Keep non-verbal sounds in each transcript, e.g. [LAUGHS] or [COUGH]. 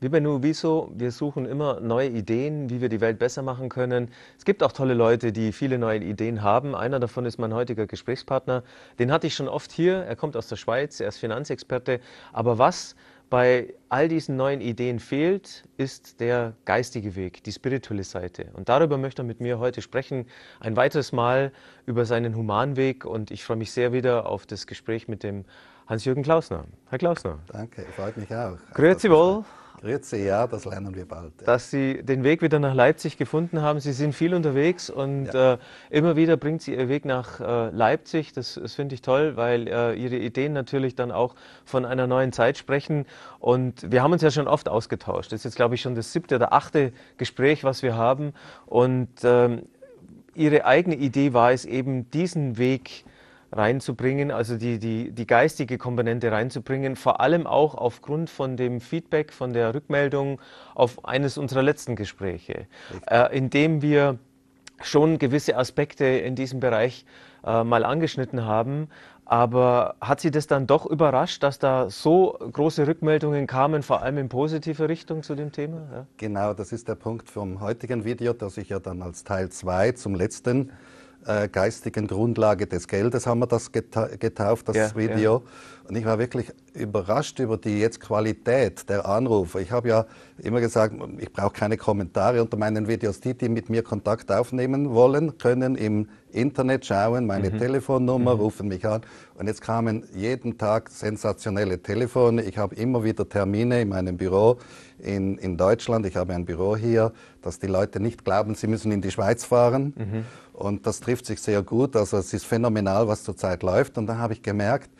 Wie bei Nuviso, wir suchen immer neue Ideen, wie wir die Welt besser machen können. Es gibt auch tolle Leute, die viele neue Ideen haben. Einer davon ist mein heutiger Gesprächspartner. Den hatte ich schon oft hier. Er kommt aus der Schweiz, er ist Finanzexperte. Aber was bei all diesen neuen Ideen fehlt, ist der geistige Weg, die spirituelle Seite. Und darüber möchte er mit mir heute sprechen, ein weiteres Mal über seinen Humanweg. Und ich freue mich sehr wieder auf das Gespräch mit dem Hans-Jürgen Klausner. Herr Klausner. Danke, freut mich auch. Grüezi wohl. Grüezi, ja, das lernen wir bald. Ja. Dass Sie den Weg wieder nach Leipzig gefunden haben. Sie sind viel unterwegs und ja. äh, immer wieder bringt Sie Ihr Weg nach äh, Leipzig. Das, das finde ich toll, weil äh, Ihre Ideen natürlich dann auch von einer neuen Zeit sprechen. Und wir haben uns ja schon oft ausgetauscht. Das ist jetzt, glaube ich, schon das siebte oder achte Gespräch, was wir haben. Und ähm, Ihre eigene Idee war es eben, diesen Weg zu reinzubringen, also die, die, die geistige Komponente reinzubringen, vor allem auch aufgrund von dem Feedback, von der Rückmeldung auf eines unserer letzten Gespräche, äh, in dem wir schon gewisse Aspekte in diesem Bereich äh, mal angeschnitten haben. Aber hat Sie das dann doch überrascht, dass da so große Rückmeldungen kamen, vor allem in positive Richtung zu dem Thema? Ja? Genau, das ist der Punkt vom heutigen Video, das ich ja dann als Teil 2 zum letzten äh, geistigen Grundlage des Geldes, haben wir das geta getauft, das ja, Video. Ja. Und ich war wirklich überrascht über die jetzt Qualität der Anrufe. Ich habe ja immer gesagt, ich brauche keine Kommentare unter meinen Videos. Die, die mit mir Kontakt aufnehmen wollen, können im Internet schauen, meine mhm. Telefonnummer, mhm. rufen mich an. Und jetzt kamen jeden Tag sensationelle Telefone. Ich habe immer wieder Termine in meinem Büro in, in Deutschland. Ich habe ein Büro hier, dass die Leute nicht glauben, sie müssen in die Schweiz fahren. Mhm. Und das trifft sich sehr gut. Also es ist phänomenal, was zurzeit läuft. Und da habe ich gemerkt,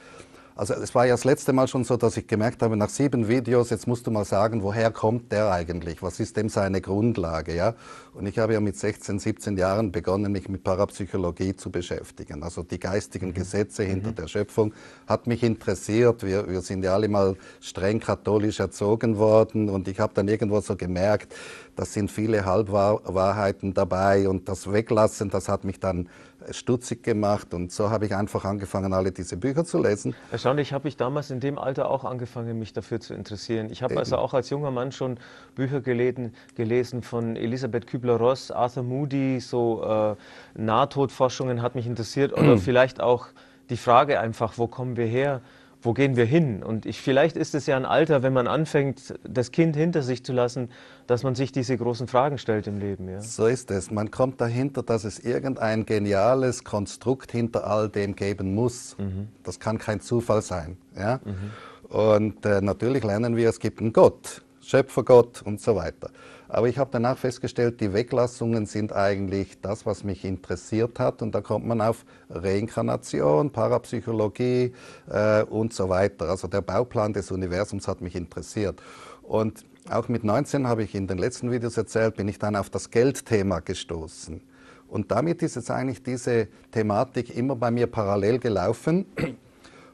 also es war ja das letzte Mal schon so, dass ich gemerkt habe, nach sieben Videos, jetzt musst du mal sagen, woher kommt der eigentlich? Was ist denn seine Grundlage? Ja? Und ich habe ja mit 16, 17 Jahren begonnen, mich mit Parapsychologie zu beschäftigen. Also die geistigen mhm. Gesetze mhm. hinter mhm. der Schöpfung hat mich interessiert. Wir, wir sind ja alle mal streng katholisch erzogen worden und ich habe dann irgendwo so gemerkt, da sind viele Halbwahrheiten dabei und das Weglassen, das hat mich dann stutzig gemacht und so habe ich einfach angefangen, alle diese Bücher zu lesen. Erstaunlich habe ich damals in dem Alter auch angefangen, mich dafür zu interessieren. Ich habe also auch als junger Mann schon Bücher gelesen, gelesen von Elisabeth Kübler-Ross, Arthur Moody, so äh, Nahtodforschungen hat mich interessiert oder [CLEARS THROAT] vielleicht auch die Frage einfach, wo kommen wir her? wo gehen wir hin? Und ich, vielleicht ist es ja ein Alter, wenn man anfängt, das Kind hinter sich zu lassen, dass man sich diese großen Fragen stellt im Leben. Ja? So ist es. Man kommt dahinter, dass es irgendein geniales Konstrukt hinter all dem geben muss. Mhm. Das kann kein Zufall sein. Ja? Mhm. Und äh, natürlich lernen wir, es gibt einen Gott, Schöpfergott und so weiter. Aber ich habe danach festgestellt, die Weglassungen sind eigentlich das, was mich interessiert hat. Und da kommt man auf Reinkarnation, Parapsychologie äh, und so weiter. Also der Bauplan des Universums hat mich interessiert. Und auch mit 19 habe ich in den letzten Videos erzählt, bin ich dann auf das Geldthema gestoßen. Und damit ist jetzt eigentlich diese Thematik immer bei mir parallel gelaufen.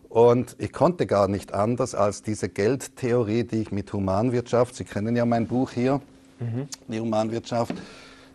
Und ich konnte gar nicht anders als diese Geldtheorie, die ich mit Humanwirtschaft, Sie kennen ja mein Buch hier, mhm. die Humanwirtschaft,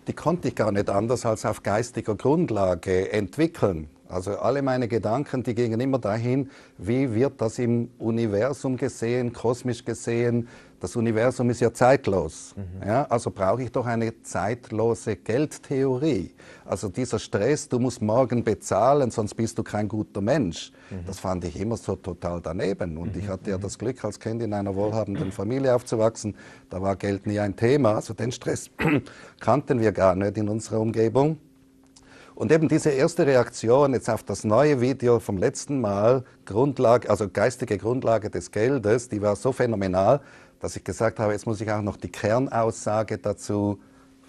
die konnte ich gar nicht anders als auf geistiger Grundlage entwickeln. Also alle meine Gedanken, die gingen immer dahin, wie wird das im Universum gesehen, kosmisch gesehen, das Universum ist ja zeitlos. Mhm. Ja? Also brauche ich doch eine zeitlose Geldtheorie. Also dieser Stress, du musst morgen bezahlen, sonst bist du kein guter Mensch. Mhm. Das fand ich immer so total daneben. Und mhm. ich hatte ja das Glück, als Kind in einer wohlhabenden Familie aufzuwachsen. Da war Geld nie ein Thema. Also den Stress [CLEARS THROAT] kannten wir gar nicht in unserer Umgebung. Und eben diese erste Reaktion jetzt auf das neue Video vom letzten Mal, Grundlage, also geistige Grundlage des Geldes, die war so phänomenal, dass ich gesagt habe, jetzt muss ich auch noch die Kernaussage dazu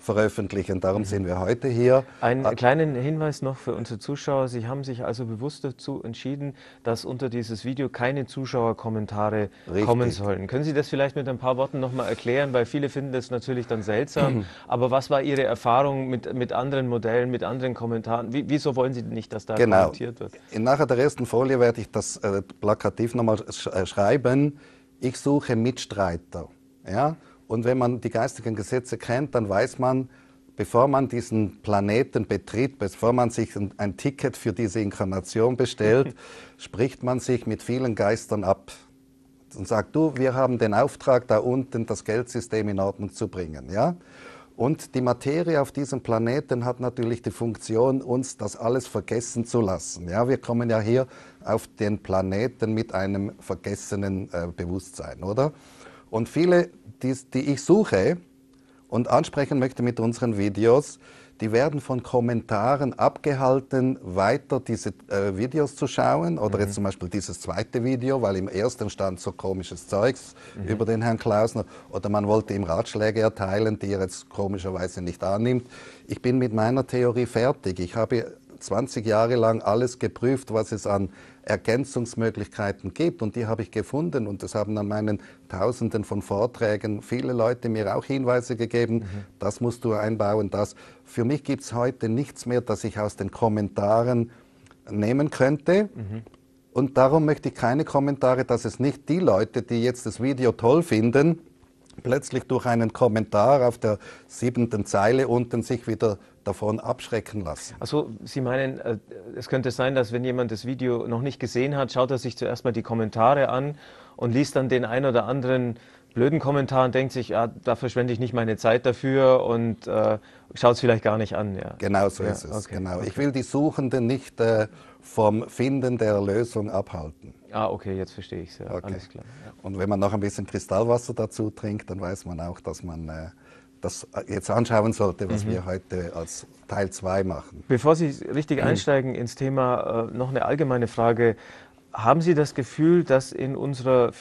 veröffentlichen. Darum sind wir heute hier. Einen Hat ah. kleinen Hinweis noch für unsere Zuschauer. Sie haben sich also bewusst dazu entschieden, dass unter dieses Video keine Zuschauerkommentare Richtig. kommen sollen. Können Sie das vielleicht mit ein paar Worten nochmal erklären? Weil viele finden das natürlich dann seltsam. [CLEARS THROAT] Aber was war Ihre Erfahrung mit, mit anderen Modellen, mit anderen Kommentaren? Wie, wieso wollen Sie nicht, dass da genau. kommentiert wird? Nachher der ersten Folie werde ich das äh, plakativ nochmal sch äh, schreiben ich suche Mitstreiter. Ja? Und wenn man die geistigen Gesetze kennt, dann weiß man, bevor man diesen Planeten betritt, bevor man sich ein, ein Ticket für diese Inkarnation bestellt, spricht man sich mit vielen Geistern ab und sagt, du, wir haben den Auftrag, da unten das Geldsystem in Ordnung zu bringen. Ja? Und die Materie auf diesem Planeten hat natürlich die Funktion, uns das alles vergessen zu lassen. Ja, wir kommen ja hier auf den Planeten mit einem vergessenen äh, Bewusstsein, oder? Und viele, die, die ich suche und ansprechen möchte mit unseren Videos, die werden von Kommentaren abgehalten, weiter diese äh, Videos zu schauen. Oder mhm. jetzt zum Beispiel dieses zweite Video, weil im ersten stand so komisches Zeugs mhm. über den Herrn Klausner. Oder man wollte ihm Ratschläge erteilen, die er jetzt komischerweise nicht annimmt. Ich bin mit meiner Theorie fertig. Ich habe 20 Jahre lang alles geprüft, was es an Ergänzungsmöglichkeiten gibt. Und die habe ich gefunden. Und das haben an meinen Tausenden von Vorträgen viele Leute mir auch Hinweise gegeben. Mhm. Das musst du einbauen, das. Für mich gibt es heute nichts mehr, das ich aus den Kommentaren nehmen könnte. Mhm. Und darum möchte ich keine Kommentare, dass es nicht die Leute, die jetzt das Video toll finden, plötzlich durch einen Kommentar auf der siebenten Zeile unten sich wieder davon abschrecken lassen. Also Sie meinen, äh, es könnte sein, dass wenn jemand das Video noch nicht gesehen hat, schaut er sich zuerst mal die Kommentare an und liest dann den einen oder anderen blöden Kommentar und denkt sich, ah, da verschwende ich nicht meine Zeit dafür und äh, schaut es vielleicht gar nicht an. Ja. Genau so ja, ist es. Okay, genau. Okay. Ich will die Suchenden nicht äh, vom Finden der Lösung abhalten. Ah, okay, jetzt verstehe ich es. Ja. Okay. Alles klar. Und wenn man noch ein bisschen Kristallwasser dazu trinkt, dann weiß man auch, dass man äh, das äh, jetzt anschauen sollte, was mhm. wir heute als Teil 2 machen. Bevor Sie richtig mhm. einsteigen ins Thema, äh, noch eine allgemeine Frage. Haben Sie das Gefühl, dass in unserer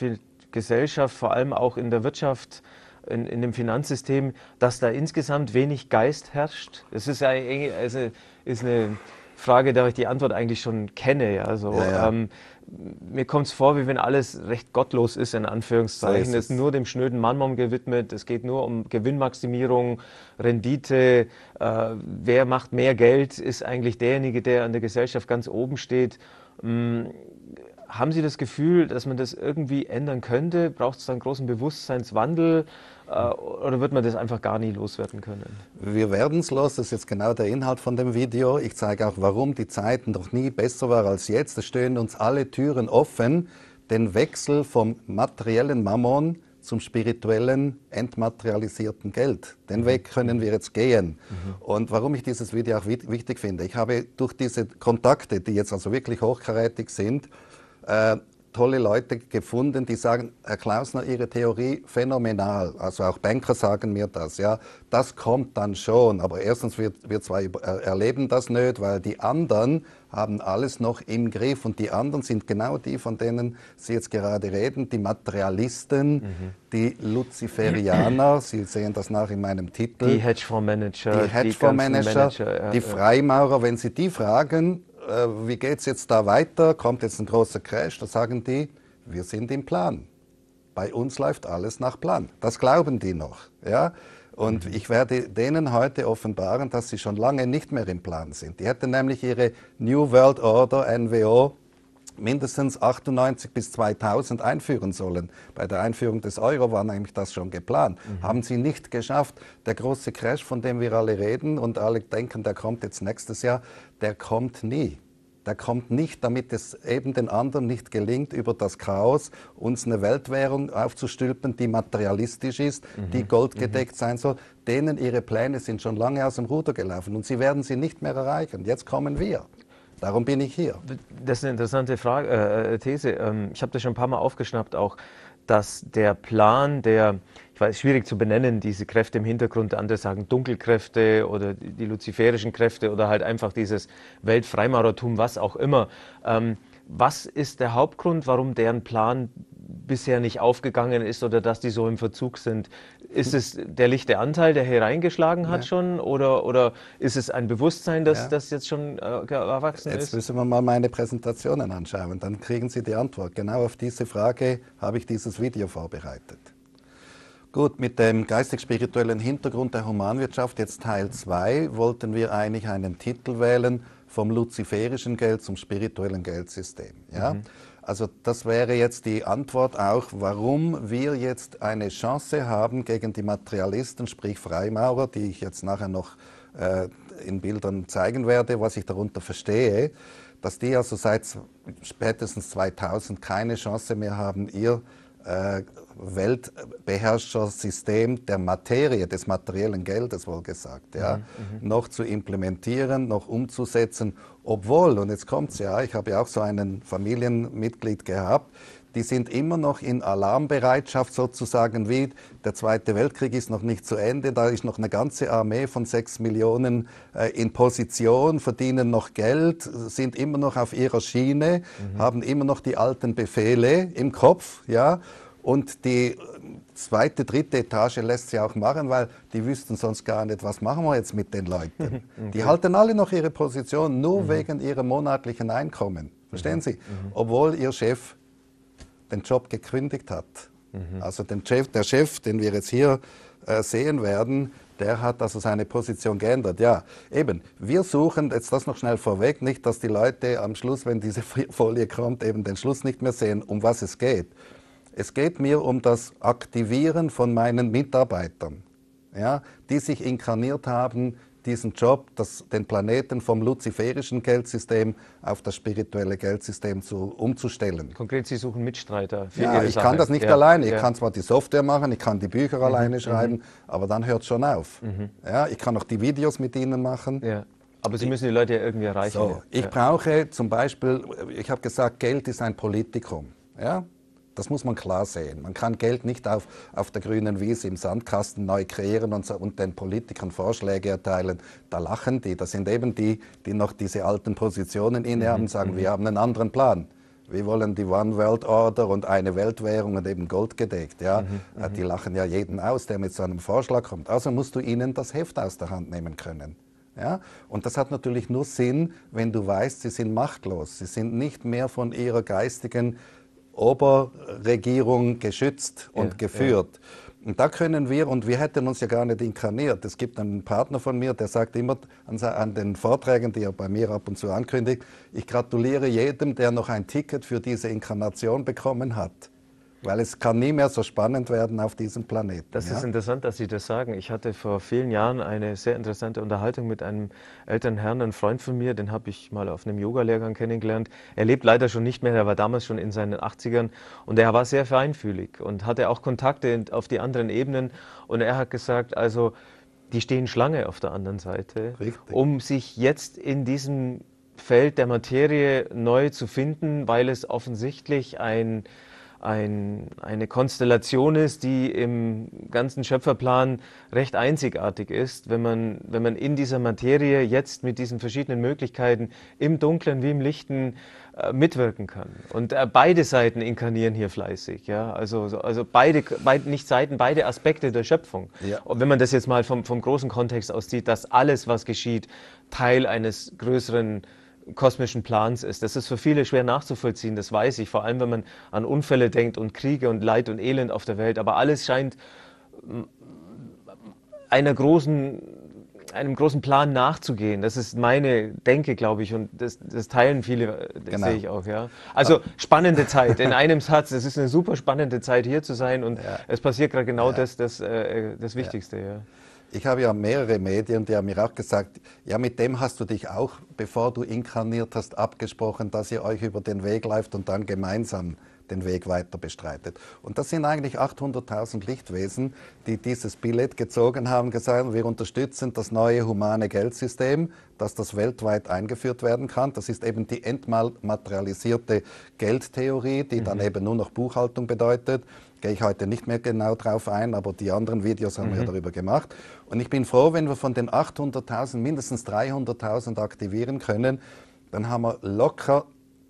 Gesellschaft, vor allem auch in der Wirtschaft, in, in dem Finanzsystem, dass da insgesamt wenig Geist herrscht? Das ist, ja, äh, also, ist eine Frage, da ich die Antwort eigentlich schon kenne. Ja, ja, ja. Ähm, mir kommt es vor, wie wenn alles recht gottlos ist, in Anführungszeichen. So ist es ist nur dem schnöden Mammon gewidmet. Es geht nur um Gewinnmaximierung, Rendite, äh, wer macht mehr Geld, ist eigentlich derjenige, der an der Gesellschaft ganz oben steht. Hm, haben Sie das Gefühl, dass man das irgendwie ändern könnte? Braucht es einen großen Bewusstseinswandel äh, oder wird man das einfach gar nie loswerden können? Wir werden es los, das ist jetzt genau der Inhalt von dem Video. Ich zeige auch, warum die Zeiten doch nie besser waren als jetzt. Es stehen uns alle Türen offen, den Wechsel vom materiellen Mammon zum spirituellen, entmaterialisierten Geld. Den Weg mhm. können wir jetzt gehen. Mhm. Und warum ich dieses Video auch wichtig finde, ich habe durch diese Kontakte, die jetzt also wirklich hochkarätig sind, äh, tolle Leute gefunden, die sagen, Herr Klausner, Ihre Theorie phänomenal. Also auch Banker sagen mir das, ja. Das kommt dann schon. Aber erstens, wir, wir zwei äh, erleben das nicht, weil die anderen, haben alles noch im Griff. Und die anderen sind genau die, von denen Sie jetzt gerade reden, die Materialisten, mhm. die Luziferianer, [CLEARS THROAT] Sie sehen das nach in meinem Titel. Die Hedgefondsmanager. Die Hedgefondsmanager, die, Manager, ja, die Freimaurer. Wenn Sie die fragen, äh, wie geht es jetzt da weiter, kommt jetzt ein großer Crash, da sagen die, wir sind im Plan. Bei uns läuft alles nach Plan. Das glauben die noch. Ja? Und mhm. ich werde denen heute offenbaren, dass sie schon lange nicht mehr im Plan sind. Die hätten nämlich ihre New World Order, NWO, mindestens 98 bis 2000 einführen sollen. Bei der Einführung des Euro war nämlich das schon geplant. Mhm. Haben sie nicht geschafft. Der große Crash, von dem wir alle reden und alle denken, der kommt jetzt nächstes Jahr, der kommt nie der kommt nicht, damit es eben den anderen nicht gelingt, über das Chaos uns eine Weltwährung aufzustülpen, die materialistisch ist, mhm. die goldgedeckt mhm. sein soll. Denen ihre Pläne sind schon lange aus dem Ruder gelaufen und sie werden sie nicht mehr erreichen. Jetzt kommen wir. Darum bin ich hier. Das ist eine interessante Frage, äh, äh, These. Ähm, ich habe das schon ein paar Mal aufgeschnappt auch, dass der Plan der schwierig zu benennen, diese Kräfte im Hintergrund. Andere sagen Dunkelkräfte oder die luziferischen Kräfte oder halt einfach dieses Weltfreimaurertum, was auch immer. Ähm, was ist der Hauptgrund, warum deren Plan bisher nicht aufgegangen ist oder dass die so im Verzug sind? Ist es der lichte Anteil, der hereingeschlagen hat ja. schon oder, oder ist es ein Bewusstsein, dass ja. das jetzt schon äh, erwachsen jetzt ist? Jetzt müssen wir mal meine Präsentationen anschauen, dann kriegen Sie die Antwort. Genau auf diese Frage habe ich dieses Video vorbereitet. Gut, mit dem geistig-spirituellen Hintergrund der Humanwirtschaft, jetzt Teil 2, wollten wir eigentlich einen Titel wählen vom luziferischen Geld zum spirituellen Geldsystem. Ja? Mhm. Also das wäre jetzt die Antwort auch, warum wir jetzt eine Chance haben gegen die Materialisten, sprich Freimaurer, die ich jetzt nachher noch äh, in Bildern zeigen werde, was ich darunter verstehe, dass die also seit spätestens 2000 keine Chance mehr haben, ihr äh, Weltbeherrschersystem der Materie, des materiellen Geldes wohl gesagt, ja, mhm, mhm, noch zu implementieren, noch umzusetzen, obwohl, und jetzt kommt's ja, ich habe ja auch so einen Familienmitglied gehabt, die sind immer noch in Alarmbereitschaft sozusagen, wie der Zweite Weltkrieg ist noch nicht zu Ende, da ist noch eine ganze Armee von sechs Millionen äh, in Position, verdienen noch Geld, sind immer noch auf ihrer Schiene, mhm. haben immer noch die alten Befehle im Kopf, ja, und die zweite, dritte Etage lässt sie auch machen, weil die wüssten sonst gar nicht, was machen wir jetzt mit den Leuten. [LAUGHS] okay. Die halten alle noch ihre Position nur mhm. wegen ihrem monatlichen Einkommen. Verstehen mhm. Sie? Mhm. Obwohl ihr Chef den Job gekündigt hat. Mhm. Also den Chef, der Chef, den wir jetzt hier äh, sehen werden, der hat also seine Position geändert. Ja, eben, wir suchen jetzt das noch schnell vorweg, nicht, dass die Leute am Schluss, wenn diese [LAUGHS] Folie kommt, eben den Schluss nicht mehr sehen, um was es geht. Es geht mir um das Aktivieren von meinen Mitarbeitern, ja, die sich inkarniert haben, diesen Job, das, den Planeten vom luziferischen Geldsystem auf das spirituelle Geldsystem zu, umzustellen. Konkret, Sie suchen Mitstreiter. Für ja, Ihre ich Sache. kann das nicht ja. alleine. Ich ja. kann zwar die Software machen, ich kann die Bücher mhm. alleine mhm. schreiben, mhm. aber dann hört es schon auf. Mhm. Ja, ich kann auch die Videos mit Ihnen machen. Ja. Aber Sie müssen die Leute ja irgendwie erreichen. So, ich brauche zum Beispiel, ich habe gesagt, Geld ist ein Politikum. Ja? Das muss man klar sehen. Man kann Geld nicht auf, auf der grünen Wiese im Sandkasten neu kreieren und, und den Politikern Vorschläge erteilen. Da lachen die. Das sind eben die, die noch diese alten Positionen innehaben und mhm, sagen, mhm. wir haben einen anderen Plan. Wir wollen die One World Order und eine Weltwährung und eben Gold gedeckt. Ja? Mhm, äh, mhm, die lachen ja jeden aus, der mit so einem Vorschlag kommt. Also musst du ihnen das Heft aus der Hand nehmen können. Ja? Und das hat natürlich nur Sinn, wenn du weißt, sie sind machtlos. Sie sind nicht mehr von ihrer geistigen Oberregierung geschützt und ja, geführt. Ja. Und da können wir, und wir hätten uns ja gar nicht inkarniert. Es gibt einen Partner von mir, der sagt immer an, den Vorträgen, die er bei mir ab und zu ankündigt, ich gratuliere jedem, der noch ein Ticket für diese Inkarnation bekommen hat. Weil es kann nie mehr so spannend werden auf diesem Planeten. Das ja? ist interessant, dass Sie das sagen. Ich hatte vor vielen Jahren eine sehr interessante Unterhaltung mit einem älteren Herrn, einem Freund von mir, den habe ich mal auf einem Yoga-Lehrgang kennengelernt. Er lebt leider schon nicht mehr, er war damals schon in seinen 80ern und er war sehr feinfühlig und hatte auch Kontakte auf die anderen Ebenen und er hat gesagt, also die stehen Schlange auf der anderen Seite, Richtig. um sich jetzt in diesem Feld der Materie neu zu finden, weil es offensichtlich ein ein, eine Konstellation ist, die im ganzen Schöpferplan recht einzigartig ist, wenn man, wenn man in dieser Materie jetzt mit diesen verschiedenen Möglichkeiten im Dunklen wie im Lichten äh, mitwirken kann. Und äh, beide Seiten inkarnieren hier fleißig. Ja? Also, also beide, beid, nicht Seiten, beide Aspekte der Schöpfung. Ja. Und wenn man das jetzt mal vom, vom großen Kontext aus sieht, dass alles, was geschieht, Teil eines größeren kosmischen Plans ist. Das ist für viele schwer nachzuvollziehen, das weiß ich, vor allem wenn man an Unfälle denkt und Kriege und Leid und Elend auf der Welt. Aber alles scheint mm, einer großen, einem großen Plan nachzugehen. Das ist meine Denke, glaube ich, und das, das teilen viele, das genau. sehe ich auch. Ja. Also spannende Zeit, in [LAUGHS] einem Satz. Es ist eine super spannende Zeit, hier zu sein und ja. es passiert gerade genau ja. das, das, äh, äh das Wichtigste. Ja. Ich habe ja mehrere Medien, die haben mir auch gesagt, ja, mit dem hast du dich auch, bevor du inkarniert hast, abgesprochen, dass ihr euch über den Weg läuft und dann gemeinsam den Weg weiter bestreitet. Und das sind eigentlich 800.000 Lichtwesen, die dieses Billett gezogen haben, gesagt, wir unterstützen das neue humane Geldsystem, dass das weltweit eingeführt werden kann. Das ist eben die entmaterialisierte Geldtheorie, die mhm. dann eben nur noch Buchhaltung bedeutet. Gehe ich heute nicht mehr genau drauf ein, aber die anderen Videos haben mhm. wir darüber gemacht. Und ich bin froh, wenn wir von den 800.000 mindestens 300.000 aktivieren können, dann haben wir locker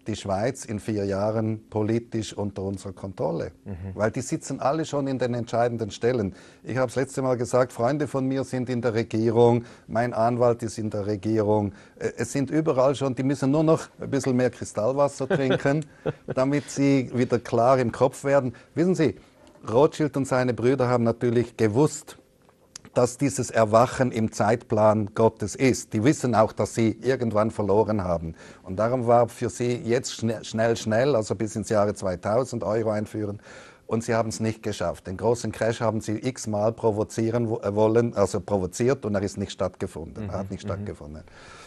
die Schweiz in vier Jahren politisch unter unserer Kontrolle. Mhm. Weil die sitzen alle schon in den entscheidenden Stellen. Ich habe es letzte Mal gesagt, Freunde von mir sind in der Regierung, mein Anwalt ist in der Regierung. Äh, es sind überall schon, die müssen nur noch ein bisschen mehr Kristallwasser [LAUGHS] trinken, damit sie wieder klar im Kopf werden. Wissen Sie, Rothschild und seine Brüder haben natürlich gewusst, dass dieses Erwachen im Zeitplan Gottes ist. Die wissen auch, dass sie irgendwann verloren haben. Und darum war für sie jetzt schnell, schnell, schnell also bis ins Jahre 2000 Euro einführen. Und sie haben es nicht geschafft. Den großen Crash haben sie x-mal provozieren äh, wollen, also provoziert und er ist nicht stattgefunden. Mhm. Er hat mhm. nicht mhm. stattgefunden.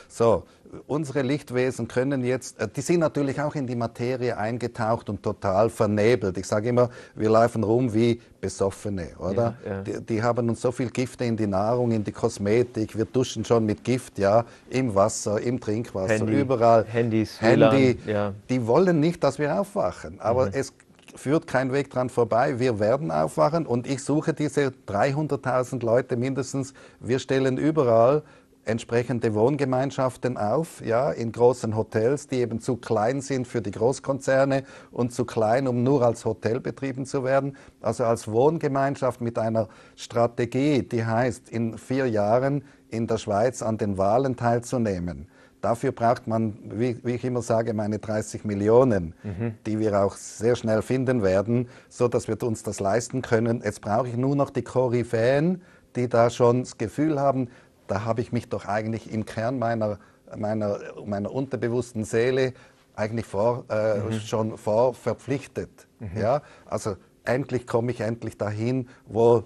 So, unsere Lichtwesen können jetzt, äh, die sind natürlich auch in die Materie eingetaucht und total vernebelt. Ich sage immer, wir laufen rum wie Besoffene, oder? Ja, ja. Die, die, haben uns so viel Gifte in die Nahrung, in die Kosmetik. Wir duschen schon mit Gift, ja, im Wasser, im Trinkwasser, Handy, überall. Handys, Handy. Ja. Die wollen nicht, dass wir aufwachen. Aber mhm. es führt kein Weg dran vorbei. Wir werden aufwachen und ich suche diese 300.000 Leute mindestens. Wir stellen überall entsprechende Wohngemeinschaften auf, ja, in großen Hotels, die eben zu klein sind für die Großkonzerne und zu klein, um nur als Hotel betrieben zu werden. Also als Wohngemeinschaft mit einer Strategie, die heißt, in vier Jahren in der Schweiz an den Wahlen teilzunehmen. Dafür braucht man, wie, wie, ich immer sage, meine 30 Millionen, mhm. die wir auch sehr schnell finden werden, so dass wir uns das leisten können. Jetzt brauche ich nur noch die Koryphäen, die da schon das Gefühl haben, da habe ich mich doch eigentlich im Kern meiner, meiner, meiner unterbewussten Seele eigentlich vor, äh, mhm. schon vor verpflichtet. Mhm. Ja? Also endlich komme ich endlich dahin, wo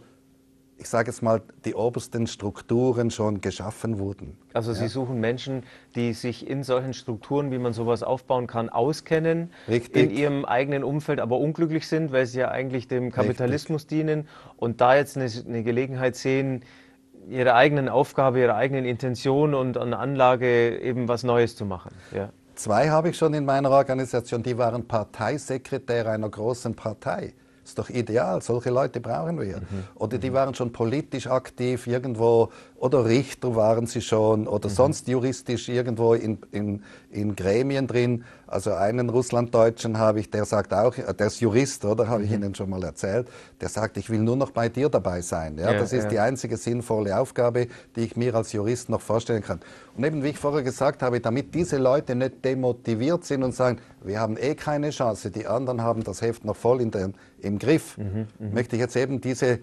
ich sage jetzt mal, die obersten Strukturen schon geschaffen wurden. Also Sie ja. suchen Menschen, die sich in solchen Strukturen, wie man sowas aufbauen kann, auskennen, Richtig. in ihrem eigenen Umfeld aber unglücklich sind, weil sie ja eigentlich dem Kapitalismus Richtig. dienen und da jetzt eine, eine Gelegenheit sehen, ihrer eigenen Aufgabe, ihrer eigenen Intention und an Anlage eben was Neues zu machen. Ja. Zwei habe ich schon in meiner Organisation, die waren Parteisekretäre einer großen Partei. Ist doch ideal, solche Leute brauchen wir. Mhm. Oder die mhm. waren schon politisch aktiv irgendwo, oder Richter waren sie schon, oder mhm. sonst juristisch irgendwo in, in, in Gremien drin. Also einen Russlanddeutschen habe ich, der sagt auch, äh, der ist Jurist, oder? Habe mhm. ich Ihnen schon mal erzählt. Der sagt, ich will nur noch bei dir dabei sein. Ja, ja das ist ja. die einzige sinnvolle Aufgabe, die ich mir als Jurist noch vorstellen kann. Und eben, wie ich vorher gesagt habe, damit diese Leute nicht demotiviert sind und sagen, wir haben eh keine Chance, die anderen haben das Heft noch voll in der, im Griff, mhm, mhm, möchte ich jetzt eben diese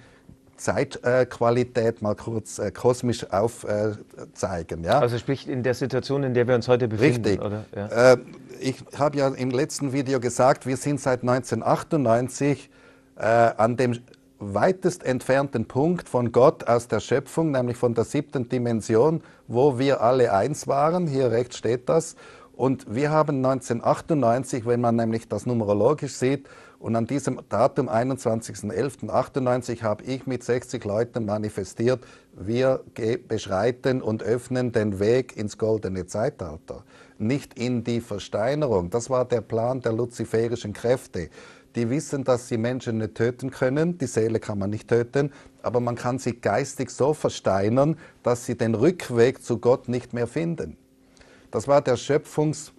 Zeitqualität äh, mal kurz äh, kosmisch aufzeigen. Äh, ja? Also sprich in der Situation, in der wir uns heute befinden. Richtig. Oder? Ja. Äh, ich habe ja im letzten Video gesagt, wir sind seit 1998 äh, an dem weitest entfernten Punkt von Gott aus der Schöpfung, nämlich von der siebten Dimension, wo wir alle eins waren. Hier rechts steht das. Und wir haben 1998, wenn man nämlich das numerologisch sieht, und an diesem Datum 21.11.98 habe ich mit 60 Leuten manifestiert, wir beschreiten und öffnen den Weg ins goldene Zeitalter nicht in die Versteinerung. Das war der Plan der luziferischen Kräfte. Die wissen, dass sie Menschen nicht töten können, die Seele kann man nicht töten, aber man kann sie geistig so versteinern, dass sie den Rückweg zu Gott nicht mehr finden. Das war der Schöpfungstag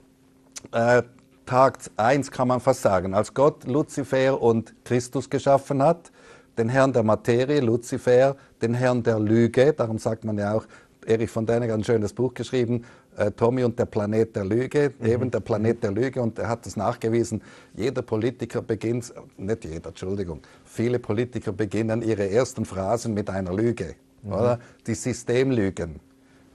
1, kann man fast sagen. Als Gott Luzifer und Christus geschaffen hat, den Herrn der Materie, Luzifer, den Herrn der Lüge, darum sagt man ja auch, Erich von Däniger hat ein schönes Buch geschrieben, äh, Tommy und der Planet der Lüge, mhm. eben der Planet der Lüge, und er hat das nachgewiesen, jeder Politiker beginnt, nicht jeder, Entschuldigung, viele Politiker beginnen ihre ersten Phrasen mit einer Lüge, mhm. oder? Die Systemlügen.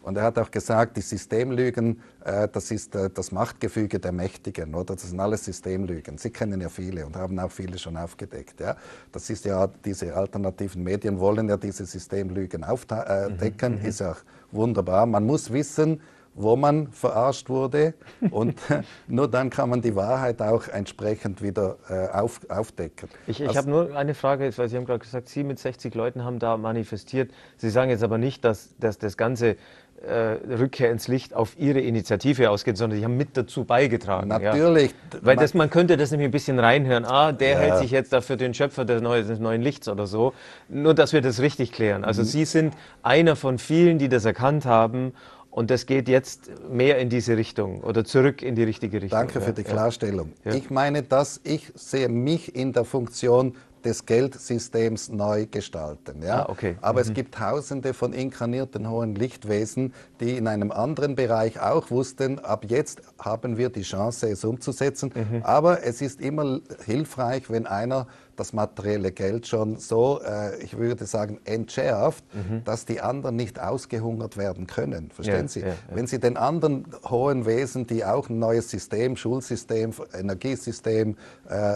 Und er hat auch gesagt, die Systemlügen, äh, das ist äh, das Machtgefüge der Mächtigen, oder? Das sind alles Systemlügen. Sie kennen ja viele und haben auch viele schon aufgedeckt. Ja? Das ist ja, diese alternativen Medien wollen ja diese Systemlügen aufdecken, äh, mhm, mhm, ist ja auch wunderbar. Man muss wissen, wo man verarscht wurde. Und [LAUGHS] nur dann kann man die Wahrheit auch entsprechend wieder äh, auf, aufdecken. Ich, ich also habe nur eine Frage, weil Sie haben gerade gesagt, Sie mit 60 Leuten haben da manifestiert. Sie sagen jetzt aber nicht, dass, dass das Ganze äh, Rückkehr ins Licht auf ihre Initiative ausgeht, sondern sie haben mit dazu beigetragen. Natürlich. Ja. Weil das, man könnte das nämlich ein bisschen reinhören. Ah, der ja. hält sich jetzt dafür den Schöpfer des, neuen Lichts oder so. Nur, dass wir das richtig klären. Also mhm. Sie sind einer von vielen, die das erkannt haben und das geht jetzt mehr in diese Richtung oder zurück in die richtige Richtung. Danke für die Klarstellung. Ja. Ich meine, dass ich sehe mich in der Funktion des Geldsystems neu gestalten. Ja? Ah, okay. Aber mhm. es gibt tausende von inkarnierten hohen Lichtwesen, die in einem anderen Bereich auch wussten, ab jetzt haben wir die Chance, es umzusetzen. Mhm. Aber es ist immer hilfreich, wenn einer das materielle Geld schon so, äh, ich würde sagen, entschärft, mhm. dass die anderen nicht ausgehungert werden können. Verstehen ja, Sie? Ja, ja. Wenn Sie den anderen hohen Wesen, die auch ein neues System, Schulsystem, Energiesystem äh,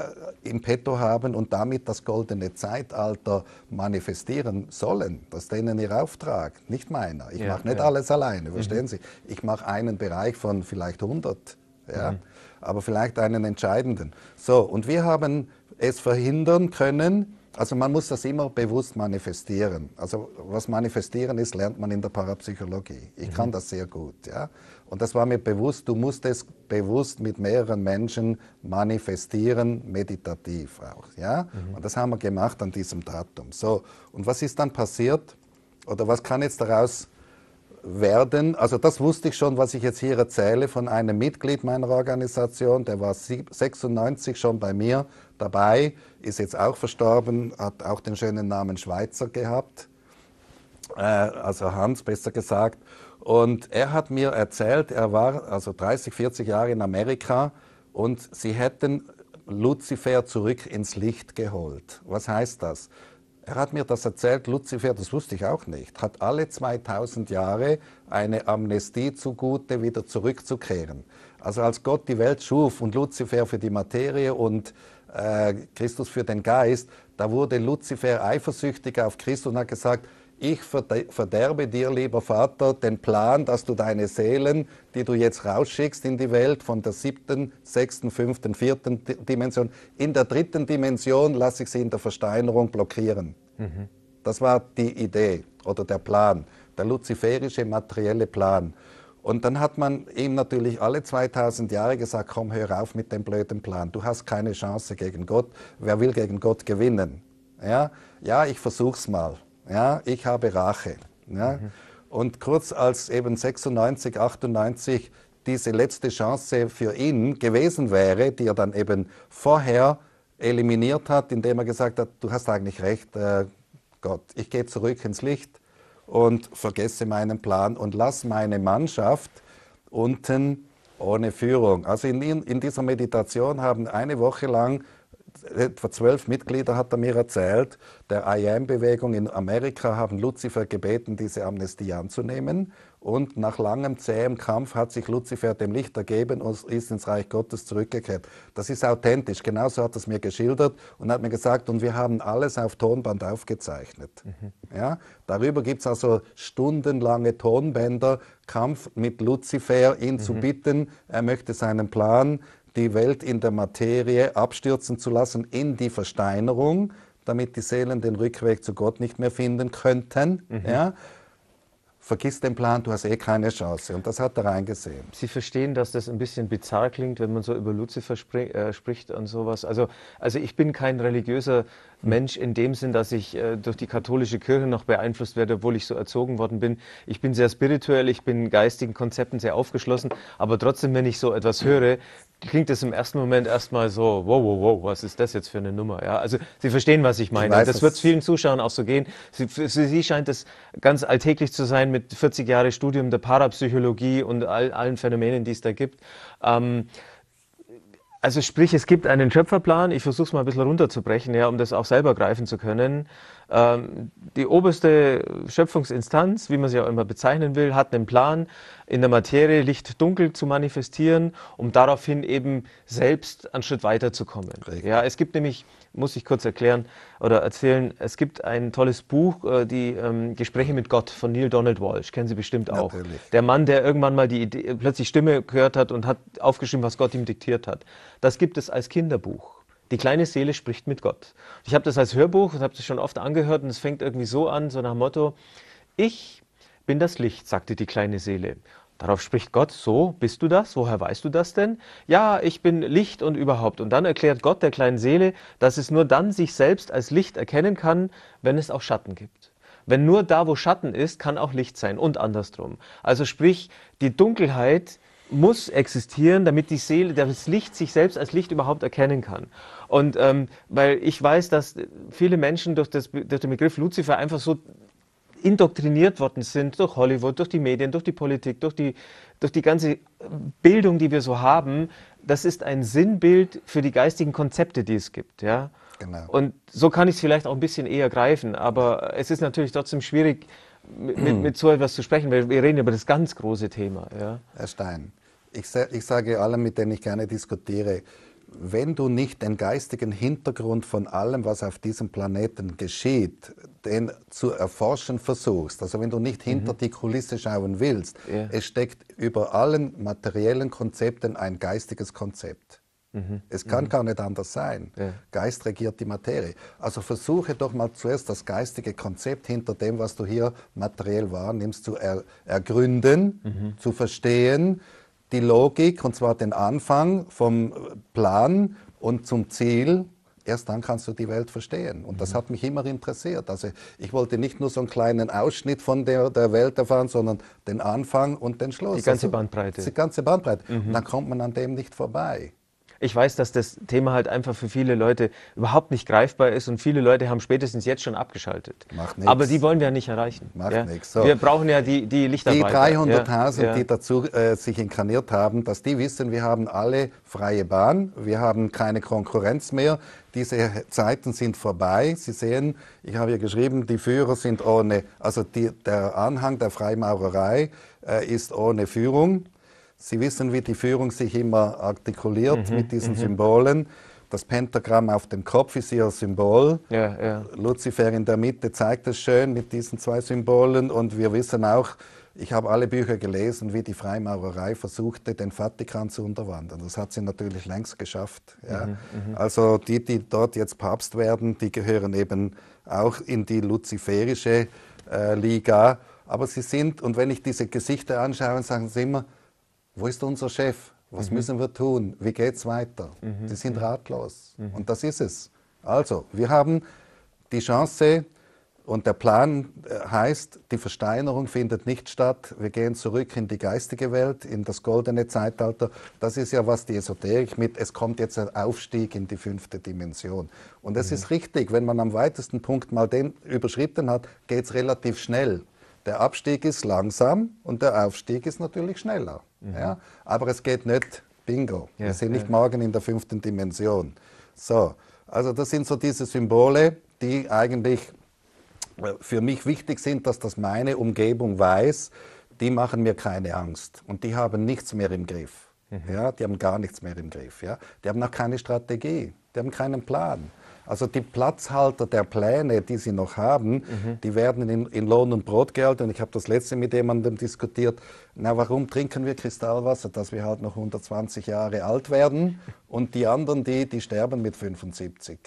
im Petto haben und damit das goldene Zeitalter manifestieren sollen, das ist denen Ihr Auftrag, nicht meiner. Ich mache nicht alles alleine, mhm. verstehen mhm. Sie? Ich mache einen Bereich von vielleicht 100. Ja? Mhm. aber vielleicht einen entscheidenden. So, und wir haben es verhindern können. Also man muss das immer bewusst manifestieren. Also was manifestieren ist, lernt man in der Parapsychologie. Ich mhm. kann das sehr gut. Ja? Und das war mir bewusst, du musst es bewusst mit mehreren Menschen manifestieren, meditativ auch. Ja? Mhm. Und das haben wir gemacht an diesem Datum. So, und was ist dann passiert? Oder was kann jetzt daraus werden. Also das wusste ich schon, was ich jetzt hier erzähle von einem Mitglied meiner Organisation, der war 96 schon bei mir dabei, ist jetzt auch verstorben, hat auch den schönen Namen Schweizer gehabt, äh, also Hans besser gesagt. Und er hat mir erzählt, er war also 30, 40 Jahre in Amerika und sie hätten Luzifer zurück ins Licht geholt. Was heißt das? Er hat mir das erzählt, Luzifer, das wusste ich auch nicht, hat alle 2000 Jahre eine Amnestie zugute, wieder zurückzukehren. Also als Gott die Welt schuf und Luzifer für die Materie und äh, Christus für den Geist, da wurde Luzifer eifersüchtig auf Christus und hat gesagt, ich verderbe dir, lieber Vater, den Plan, dass du deine Seelen, die du jetzt rausschickst in die Welt von der siebten, sechsten, fünften, vierten Dimension, in der dritten Dimension lasse ich sie in der Versteinerung blockieren. Mhm. Das war die Idee oder der Plan, der luziferische materielle Plan. Und dann hat man ihm natürlich alle 2000 Jahre gesagt, komm, hör auf mit dem blöden Plan. Du hast keine Chance gegen Gott. Wer will gegen Gott gewinnen? Ja, ja ich versuch's mal ja, ich habe Rache. Ja. Mhm. Und kurz als eben 96, 98 diese letzte Chance für ihn gewesen wäre, die er dann eben vorher eliminiert hat, indem er gesagt hat, du hast eigentlich recht, äh, Gott, ich gehe zurück ins Licht und vergesse meinen Plan und lass meine Mannschaft unten ohne Führung. Also in, in dieser Meditation haben eine Woche lang etwa zwölf Mitglieder, hat er mir erzählt, der IAM-Bewegung in Amerika haben Lucifer gebeten, diese Amnestie anzunehmen. Und nach langem zähem Kampf hat sich Lucifer dem Licht ergeben und ist ins Reich Gottes zurückgekehrt. Das ist authentisch. Genauso hat es mir geschildert und hat mir gesagt, und wir haben alles auf Tonband aufgezeichnet. Mhm. Ja? Darüber gibt es also stundenlange Tonbänder, Kampf mit Lucifer, ihn mhm. zu bitten, er möchte seinen Plan die Welt in der Materie abstürzen zu lassen in die Versteinerung, damit die Seelen den Rückweg zu Gott nicht mehr finden könnten. Mhm. Ja? Vergiss den Plan, du hast eh keine Chance. Und das hat er reingesehen. Sie verstehen, dass das ein bisschen bizarr klingt, wenn man so über Luzifer spri äh, spricht und sowas. Also, also ich bin kein religiöser Mhm. Mensch in dem Sinn, dass ich äh, durch die katholische Kirche noch beeinflusst werde, obwohl ich so erzogen worden bin. Ich bin sehr spirituell, ich bin geistigen Konzepten sehr aufgeschlossen, aber trotzdem, wenn ich so etwas höre, klingt es im ersten Moment erstmal so, wow, wow, wow, was ist das jetzt für eine Nummer? Ja, also Sie verstehen, was ich meine. Ich weiß, das wird vielen Zuschauern auch so gehen. Sie, für Sie scheint es ganz alltäglich zu sein mit 40 Jahren Studium der Parapsychologie und all, allen Phänomenen, die es da gibt. Ähm, also sprich, es gibt einen Schöpferplan. Ich versuche es mal ein bisschen runterzubrechen, ja, um das auch selber greifen zu können. Ähm, die oberste Schöpfungsinstanz, wie man sie auch immer bezeichnen will, hat einen Plan, in der Materie Licht-Dunkel zu manifestieren, um daraufhin eben selbst einen Schritt weiterzukommen. Ja, es gibt nämlich muss ich kurz erklären oder erzählen. Es gibt ein tolles Buch, äh, die ähm, Gespräche mit Gott von Neil Donald Walsh, kennen Sie bestimmt auch. Natürlich. Der Mann, der irgendwann mal die Idee, plötzlich Stimme gehört hat und hat aufgeschrieben, was Gott ihm diktiert hat. Das gibt es als Kinderbuch. Die kleine Seele spricht mit Gott. Ich habe das als Hörbuch und habe das schon oft angehört und es fängt irgendwie so an, so nach dem Motto, ich bin das Licht, sagte die kleine Seele. Darauf spricht Gott, so bist du das, woher weißt du das denn? Ja, ich bin Licht und überhaupt. Und dann erklärt Gott der kleinen Seele, dass es nur dann sich selbst als Licht erkennen kann, wenn es auch Schatten gibt. Wenn nur da, wo Schatten ist, kann auch Licht sein und andersrum. Also sprich, die Dunkelheit muss existieren, damit die Seele, das Licht sich selbst als Licht überhaupt erkennen kann. Und ähm, weil ich weiß, dass viele Menschen durch, das, durch den Begriff Luzifer einfach so indoktriniert worden sind durch Hollywood, durch die Medien, durch die Politik, durch die, durch die ganze äh, Bildung, die wir so haben, das ist ein Sinnbild für die geistigen Konzepte, die es gibt. Ja? Genau. Und so kann ich es vielleicht auch ein bisschen eher greifen, aber es ist natürlich trotzdem schwierig, mit, mit so etwas zu sprechen, weil wir reden über das ganz große Thema. Ja? Herr Stein, ich, ich sage allen, mit denen ich gerne diskutiere, wenn du nicht den geistigen Hintergrund von allem, was auf diesem Planeten geschieht, den zu erforschen versuchst, also wenn du nicht mhm. hinter mhm. die Kulisse schauen willst, ja. es steckt über allen materiellen Konzepten ein geistiges Konzept. Mhm. Es kann mhm. gar nicht anders sein. Ja. Geist regiert die Materie. Also versuche doch mal zuerst das geistige Konzept hinter dem, was du hier materiell wahrnimmst, zu er ergründen, mhm. zu verstehen die Logik, und zwar den Anfang vom Plan und zum Ziel, erst dann kannst du die Welt verstehen. Und das mhm. hat mich immer interessiert. Also ich wollte nicht nur so einen kleinen Ausschnitt von der, der Welt erfahren, sondern den Anfang und den Schluss. Die ganze also, Bandbreite. die ganze Bandbreite. Mhm. dann kommt man an dem nicht vorbei. Ich weiß, dass das Thema halt einfach für viele Leute überhaupt nicht greifbar ist und viele Leute haben spätestens jetzt schon abgeschaltet. Macht nichts. Aber die wollen wir ja nicht erreichen. Macht ja? nichts. So. Wir brauchen ja die, die Lichtarbeiter. Die 300.000, ja? die dazu äh, sich inkarniert haben, dass die wissen, wir haben alle freie Bahn, wir haben keine Konkurrenz mehr. Diese Zeiten sind vorbei. Sie sehen, ich habe ja geschrieben, die Führer sind ohne, also die, der Anhang der Freimaurerei äh, ist ohne Führung. Sie wissen, wie die Führung sich immer artikuliert mhm, mit diesen mhm. Symbolen. Das Pentagramm auf dem Kopf ist ihr Symbol. Ja, ja. Luzifer in der Mitte zeigt es schön mit diesen zwei Symbolen. Und wir wissen auch, ich habe alle Bücher gelesen, wie die Freimaurerei versuchte, den Vatikan zu unterwandern. Das hat sie natürlich längst geschafft. Ja. Mhm, mhm. also die, die dort jetzt Papst werden, die gehören eben auch in die luziferische äh, Liga. Aber sie sind, und wenn ich diese Gesichter anschaue, sagen sie immer, wo ist unser Chef? Was mhm. müssen wir tun? Wie geht es weiter? Mhm. Die sind mhm. ratlos. Mhm. Und das ist es. Also, wir haben die Chance und der Plan äh, heißt, die Versteinerung findet nicht statt. Wir gehen zurück in die geistige Welt, in das goldene Zeitalter. Das ist ja was die Esoterik mit, es kommt jetzt ein Aufstieg in die fünfte Dimension. Und es mhm. ist richtig, wenn man am weitesten Punkt mal den überschritten hat, geht es relativ schnell. Der Abstieg ist langsam und der Aufstieg ist natürlich schneller. Mhm. Ja? Aber es geht nicht bingo. Ja, Wir sind nicht morgen in der fünften Dimension. So, also das sind so diese Symbole, die eigentlich äh, für mich wichtig sind, dass das meine Umgebung weiß, die machen mir keine Angst und die haben nichts mehr im Griff. Mhm. Ja, die haben gar nichts mehr im Griff. Ja? Die haben auch keine Strategie, die haben keinen Plan. Also die Platzhalter der Pläne, die sie noch haben, mhm. die werden in, in, Lohn und Brot gehalten. ich habe das letzte mit jemandem diskutiert. Na, warum trinken wir Kristallwasser, dass wir halt noch 120 Jahre alt werden? Und die anderen, die, die sterben mit 75.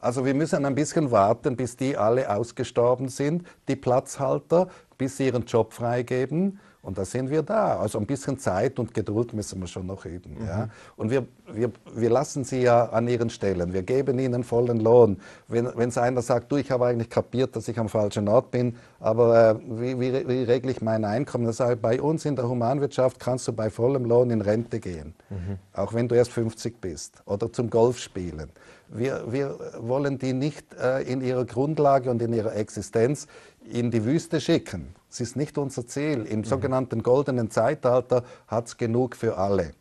Also wir müssen ein bisschen warten, bis die alle ausgestorben sind, die Platzhalter, bis sie ihren Job freigeben. Und da sind wir da. Also ein bisschen Zeit und Geduld müssen wir schon noch üben. Mhm. Ja? Und wir, wir, wir lassen sie ja an ihren Stellen. Wir geben ihnen vollen Lohn. Wenn, es einer sagt, du, ich habe eigentlich kapiert, dass ich am falschen Ort bin, aber äh, wie, wie, wie regle ich mein Einkommen? Dann sage ich, bei uns in der Humanwirtschaft kannst du bei vollem Lohn in Rente gehen. Mhm. Auch wenn du erst 50 bist. Oder zum Golf spielen. Wir, wir wollen die nicht äh, in ihrer Grundlage und in ihrer Existenz in die Wüste schicken. Es ist nicht unser Ziel. Im mhm. sogenannten goldenen Zeitalter hat es genug für alle.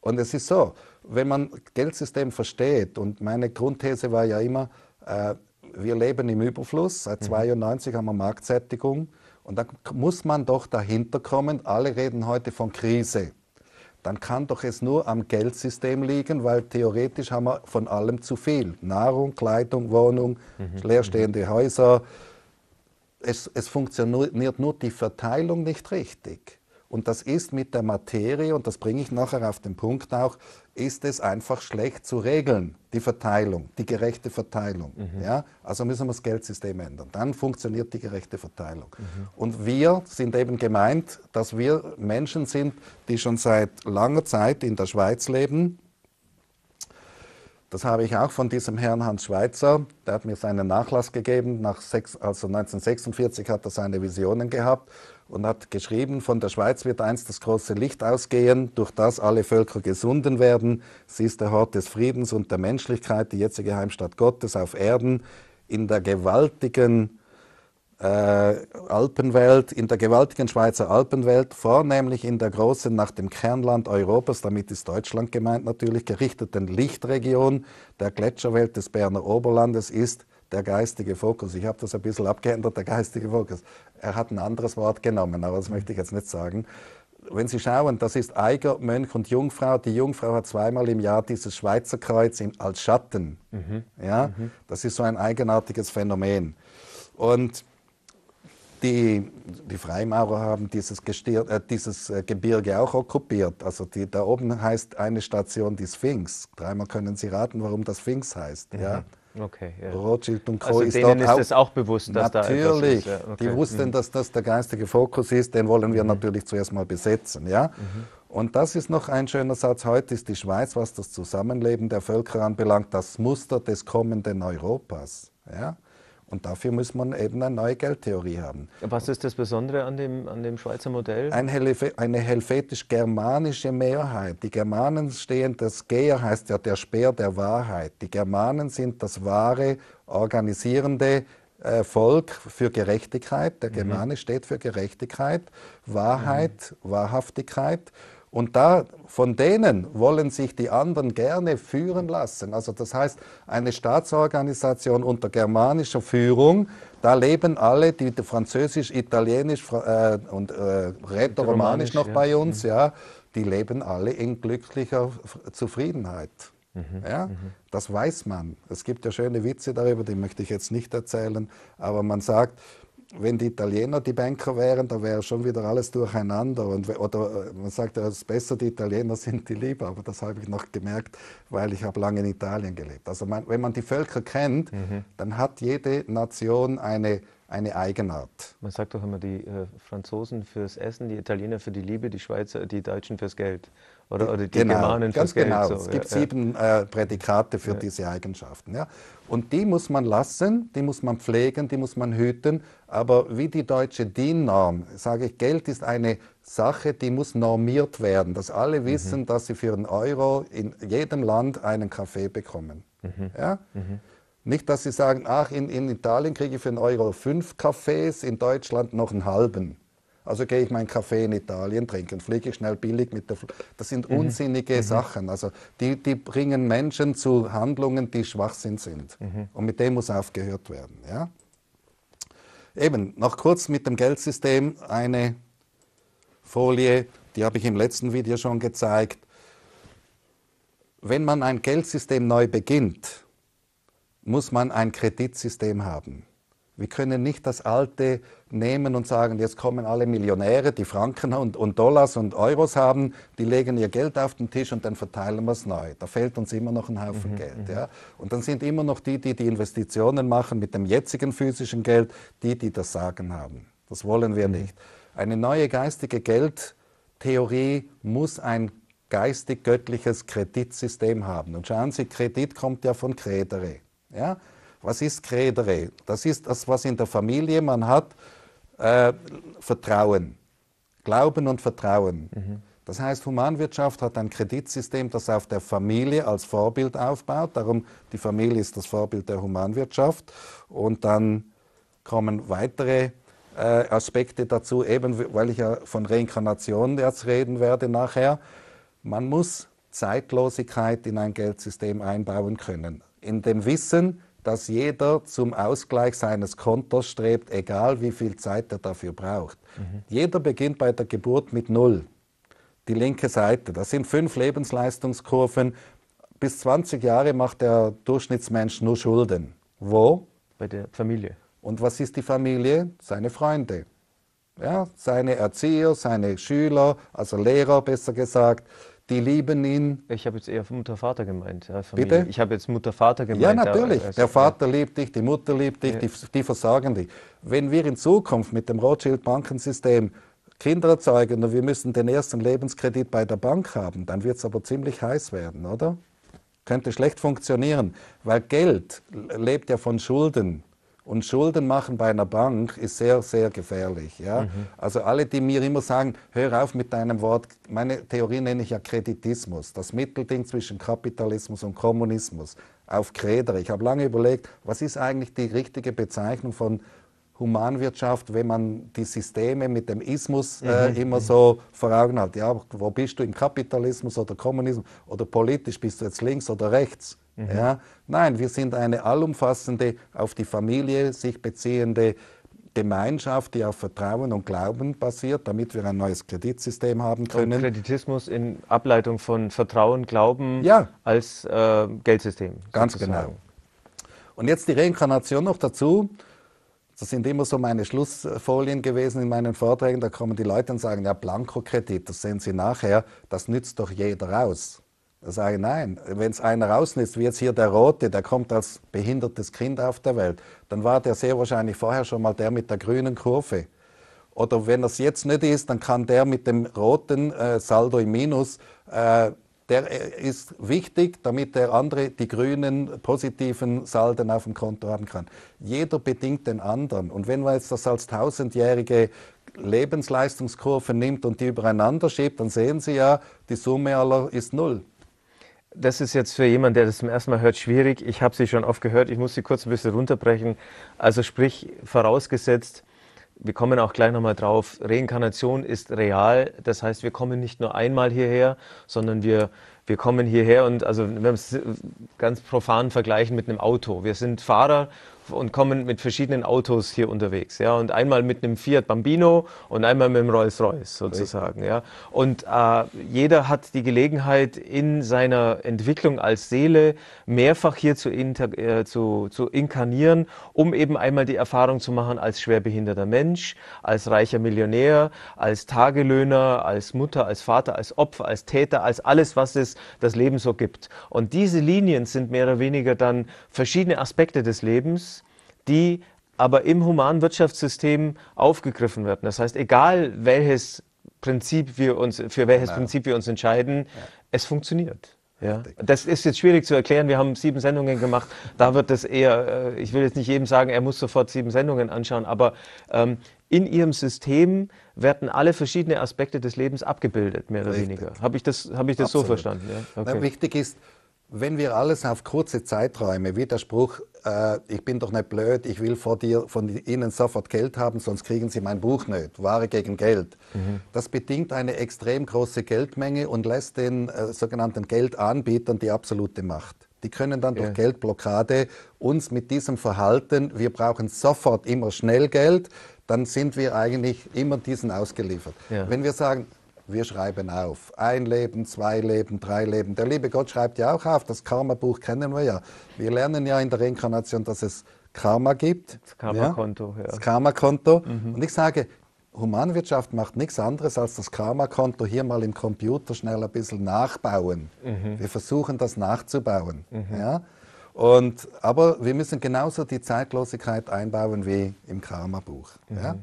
Und es ist so, wenn man Geldsystem versteht, und meine Grundthese war ja immer, äh, wir leben im Überfluss, seit 1992 mhm. haben wir Marktsättigung, und da muss man doch dahinter kommen, alle reden heute von Krise dann kann doch es nur am Geldsystem liegen, weil theoretisch haben wir von allem zu viel. Nahrung, Kleidung, Wohnung, mhm. leerstehende mhm. Häuser. Es, es funktioniert nur die Verteilung nicht richtig. Und das ist mit der Materie, und das bringe ich nachher auf den Punkt auch, ist es einfach schlecht zu regeln, die Verteilung, die gerechte Verteilung. Mhm. Ja? Also müssen wir das Geldsystem ändern. Dann funktioniert die gerechte Verteilung. Mhm. Und wir sind eben gemeint, dass wir Menschen sind, die schon seit langer Zeit in der Schweiz leben. Das habe ich auch von diesem Herrn Hans Schweitzer. Der hat mir seinen Nachlass gegeben. Nach sechs, also 1946 hat er seine Visionen gehabt und hat geschrieben, von der Schweiz wird einst das große Licht ausgehen, durch das alle Völker gesunden werden. Sie ist der Hort des Friedens und der Menschlichkeit, die jetzige Heimstatt Gottes auf Erden, in der gewaltigen äh, Alpenwelt, in der gewaltigen Schweizer Alpenwelt, vornehmlich in der großen nach dem Kernland Europas, damit ist Deutschland gemeint natürlich, gerichteten Lichtregion der Gletscherwelt des Berner Oberlandes ist der geistige Fokus. Ich habe das ein bisschen abgeändert, der geistige Fokus. Er hat ein anderes Wort genommen, aber das möchte ich jetzt nicht sagen. Wenn Sie schauen, das ist Eiger, Mönch und Jungfrau. Die Jungfrau hat zweimal im Jahr dieses Schweizer Kreuz in, als Schatten. Mhm. Ja? Mhm. Das ist so ein eigenartiges Phänomen. Und die, die Freimaurer haben dieses, Gestirr, äh, dieses äh, Gebirge auch okkupiert. Also die, da oben heißt eine Station die Sphinx. Dreimal können Sie raten, warum das Sphinx heißt. Mhm. Ja? Okay, ja. Rothschild und Co. Also ist denen ist es auch bewusst, dass natürlich, da Natürlich, ja, okay. die wussten, mhm. dass das der geistige Fokus ist, den wollen wir mhm. natürlich zuerst mal besetzen. Ja? Mhm. Und das ist noch ein schöner Satz, heute ist die Schweiz, was das Zusammenleben der Völker anbelangt, das Muster des kommenden Europas. Ja? Und dafür muss man eben eine neue Geldtheorie haben. Was ist das Besondere an dem, an dem Schweizer Modell? Ein Helfe, eine helvetisch-germanische Mehrheit. Die Germanen stehen, das Geher heißt ja der Speer der Wahrheit. Die Germanen sind das wahre, organisierende äh, Volk für Gerechtigkeit. Der mhm. Germane mhm. steht für Gerechtigkeit, Wahrheit, mhm. Wahrhaftigkeit. Und da, von denen wollen sich die anderen gerne führen lassen. Also das heißt, eine Staatsorganisation unter germanischer Führung, da leben alle, die französisch, italienisch äh, und äh, rätoromanisch noch ja. bei uns, mhm. ja, die leben alle in glücklicher Zufriedenheit. Mhm. Ja, mhm. das weiß man. Es gibt ja schöne Witze darüber, die möchte ich jetzt nicht erzählen, aber man sagt, wenn die Italiener die Banker wären, da wäre schon wieder alles durcheinander. Und, oder äh, man sagt, ja, es ist besser, die Italiener sind die Liebe. Aber das habe ich noch gemerkt, weil ich habe lange in Italien gelebt. Also man, wenn man die Völker kennt, mhm. dann hat jede Nation eine, eine Eigenart. Man sagt doch immer, die äh, Franzosen fürs Essen, die Italiener für die Liebe, die Schweizer, die Deutschen fürs Geld. Oder, oder die genau, Germanen ganz Geld, genau. So. Es gibt ja, sieben Äh, Prädikate für ja. diese Eigenschaften. Ja. Und die muss man lassen, die muss man pflegen, die muss man hüten. Aber wie die deutsche DIN-Norm, sage ich, Geld ist eine Sache, die muss normiert werden, dass alle mhm. wissen, mhm. dass sie für einen Euro in jedem Land einen Kaffee bekommen. Mhm. Ja? Mhm. Nicht, dass sie sagen, ach, in, in Italien kriege ich für einen Euro fünf Kaffees, in Deutschland noch einen halben. Also gehe ich meinen Kaffee in Italien trinken, fliege ich schnell billig mit der. Fl das sind mhm. unsinnige mhm. Sachen. Also die, die bringen Menschen zu Handlungen, die Schwachsinn sind. Mhm. Und mit dem muss aufgehört werden. Ja? Eben, noch kurz mit dem Geldsystem eine Folie, die habe ich im letzten Video schon gezeigt. Wenn man ein Geldsystem neu beginnt, muss man ein Kreditsystem haben. Wir können nicht das Alte nehmen und sagen, jetzt kommen alle Millionäre, die Franken und, und, Dollars und Euros haben, die legen ihr Geld auf den Tisch und dann verteilen wir es neu. Da fehlt uns immer noch ein Haufen mhm, Geld. Mhm. Ja? Und dann sind immer noch die, die die Investitionen machen mit dem jetzigen physischen Geld, die, die das Sagen haben. Das wollen wir mhm. nicht. Eine neue geistige Geldtheorie muss ein geistig-göttliches Kreditsystem haben. Und schauen Sie, Kredit kommt ja von credere. Ja? Was ist Kredere? Das ist das, was in der Familie man hat, äh, Vertrauen. Glauben und Vertrauen. Mhm. Das heißt, Humanwirtschaft hat ein Kreditsystem, das auf der Familie als Vorbild aufbaut. Darum, die Familie ist das Vorbild der Humanwirtschaft. Und dann kommen weitere äh, Aspekte dazu, eben weil ich ja von Reinkarnation jetzt reden werde nachher. Man muss Zeitlosigkeit in ein Geldsystem einbauen können. In dem Wissen, dass jeder zum Ausgleich seines Kontos strebt, egal wie viel Zeit er dafür braucht. Mhm. Jeder beginnt bei der Geburt mit Null. Die linke Seite, das sind fünf Lebensleistungskurven. Bis 20 Jahre macht der Durchschnittsmensch nur Schulden. Wo? Bei der Familie. Und was ist die Familie? Seine Freunde. Ja, seine Erzieher, seine Schüler, also Lehrer besser gesagt die lieben ihn. Ich habe jetzt eher Mutter, Vater gemeint. Ja, Bitte? Ich habe jetzt Mutter, Vater gemeint. Ja, natürlich. Also, der Vater ja. liebt dich, die Mutter liebt dich, ja. die, die, versorgen dich. Wenn wir in Zukunft mit dem Rothschild-Bankensystem Kinder erzeugen und wir müssen den ersten Lebenskredit bei der Bank haben, dann wird es aber ziemlich heiß werden, oder? Könnte schlecht funktionieren, weil Geld lebt ja von Schulden. Und Schulden machen bei einer Bank ist sehr, sehr gefährlich. Ja? Mhm. Also alle, die mir immer sagen, hör auf mit deinem Wort, meine Theorie nenne ich ja Kreditismus, das Mittelding zwischen Kapitalismus und Kommunismus auf Kreder. Ich habe lange überlegt, was ist eigentlich die richtige Bezeichnung von Humanwirtschaft, wenn man die Systeme mit dem Ismus äh, mhm, mhm. immer so vor Augen hat. Ja, wo bist du im Kapitalismus oder Kommunismus oder politisch bist du jetzt links oder rechts? Mhm. Ja? Nein, wir sind eine allumfassende, auf die Familie sich beziehende Gemeinschaft, die auf Vertrauen und Glauben basiert, damit wir ein neues Kreditsystem haben können. Und Kreditismus in Ableitung von Vertrauen, Glauben ja. als äh, Geldsystem. Ganz sozusagen. genau. Und jetzt die Reinkarnation noch dazu. Das sind immer so meine Schlussfolien gewesen in meinen Vorträgen. Da kommen die Leute und sagen, ja, Blankokredit, das sehen Sie nachher, das nützt doch jeder aus. Da sage ich, nein, wenn es einer rausnimmt, wie jetzt hier der Rote, der kommt als behindertes Kind auf der Welt, dann war der sehr wahrscheinlich vorher schon mal der mit der grünen Kurve. Oder wenn das jetzt nicht ist, dann kann der mit dem roten äh, Saldo im Minus, äh, der äh, ist wichtig, damit der andere die grünen positiven Salden auf dem Konto haben kann. Jeder bedingt den anderen. Und wenn man jetzt das als tausendjährige Lebensleistungskurve nimmt und die übereinander schiebt, dann sehen Sie ja, die Summe aller ist null das ist jetzt für jemanden, der das zum ersten Mal hört, schwierig. Ich habe sie schon oft gehört, ich muss sie kurz ein bisschen runterbrechen. Also sprich, vorausgesetzt, wir kommen auch gleich nochmal drauf, Reinkarnation ist real. Das heißt, wir kommen nicht nur einmal hierher, sondern wir, wir kommen hierher und also wenn wir es ganz profan vergleichen mit einem Auto. Wir sind Fahrer und kommen mit verschiedenen Autos hier unterwegs. Ja? Und einmal mit einem Fiat Bambino und einmal mit einem Rolls Royce sozusagen. Ja? Und äh, jeder hat die Gelegenheit, in seiner Entwicklung als Seele mehrfach hier zu, äh, zu, zu inkarnieren, um eben einmal die Erfahrung zu machen als schwerbehinderter Mensch, als reicher Millionär, als Tagelöhner, als Mutter, als Vater, als Opfer, als Täter, als alles, was es das Leben so gibt. Und diese Linien sind mehr oder weniger dann verschiedene Aspekte des Lebens, die aber im humanen Wirtschaftssystem aufgegriffen werden. Das heißt, egal welches Prinzip wir uns, für welches genau. Prinzip wir uns entscheiden, ja. es funktioniert. Ja. Das ist jetzt schwierig zu erklären. Wir haben sieben Sendungen gemacht. Da wird das eher, äh, ich will jetzt nicht jedem sagen, er muss sofort sieben Sendungen anschauen, aber ähm, in ihrem System werden alle verschiedenen Aspekte des Lebens abgebildet, mehr oder Richtig. weniger. Habe ich das, hab ich das so verstanden? Ja? Okay. Na, wichtig ist, wenn wir alles auf kurze Zeiträume, wie der Spruch, äh, ich bin doch nicht blöd, ich will von, dir, von Ihnen sofort Geld haben, sonst kriegen Sie mein Buch nicht. Ware gegen Geld. Mhm. Das bedingt eine extrem große Geldmenge und lässt den äh, sogenannten Geldanbietern die absolute Macht. Die können dann durch ja. Geldblockade uns mit diesem Verhalten, wir brauchen sofort immer schnell Geld, dann sind wir eigentlich immer diesen ausgeliefert. Ja. Wenn wir sagen, wir schreiben auf. Ein Leben, zwei Leben, drei Leben. Der liebe Gott schreibt ja auch auf. Das Karma-Buch kennen wir ja. Wir lernen ja in der Reinkarnation, dass es Karma gibt. Das Karma-Konto. Ja? Das Karma-Konto. Mhm. Und ich sage, Humanwirtschaft macht nichts anderes, als das Karma-Konto hier mal im Computer schnell ein bisschen nachbauen. Mhm. Wir versuchen das nachzubauen. Mhm. Ja? Und, aber wir müssen genauso die Zeitlosigkeit einbauen wie im Karma-Buch. Mhm. Ja?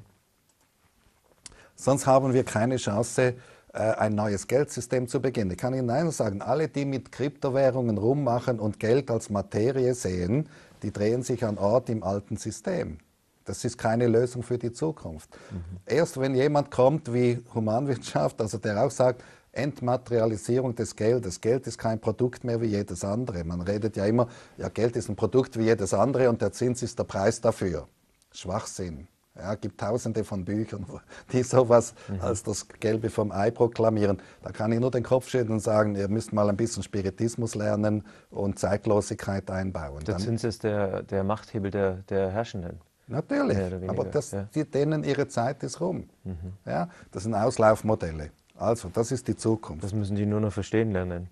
Sonst haben wir keine Chance, äh, ein neues Geldsystem zu beginnen. Ich kann Ihnen eines sagen, alle, die mit Kryptowährungen rummachen und Geld als Materie sehen, die drehen sich an Ort im alten System. Das ist keine Lösung für die Zukunft. Mhm. Erst wenn jemand kommt wie Humanwirtschaft, also der auch sagt, Entmaterialisierung des Geldes. Geld ist kein Produkt mehr wie jedes andere. Man redet ja immer, ja, Geld ist ein Produkt wie jedes andere und der Zins ist der Preis dafür. Schwachsinn. Ja, es gibt tausende von Büchern, [LAUGHS] die sowas mhm. als das Gelbe vom Ei proklamieren. Da kann ich nur den Kopf schütteln und sagen, ihr müsst mal ein bisschen Spiritismus lernen und Zeitlosigkeit einbauen. Der sind ist der, der Machthebel der, der Herrschenden. Natürlich, aber das, ja. die, denen ihre Zeit ist rum. Mhm. Ja, das sind Auslaufmodelle. Also, das ist die Zukunft. Das müssen die nur noch verstehen lernen.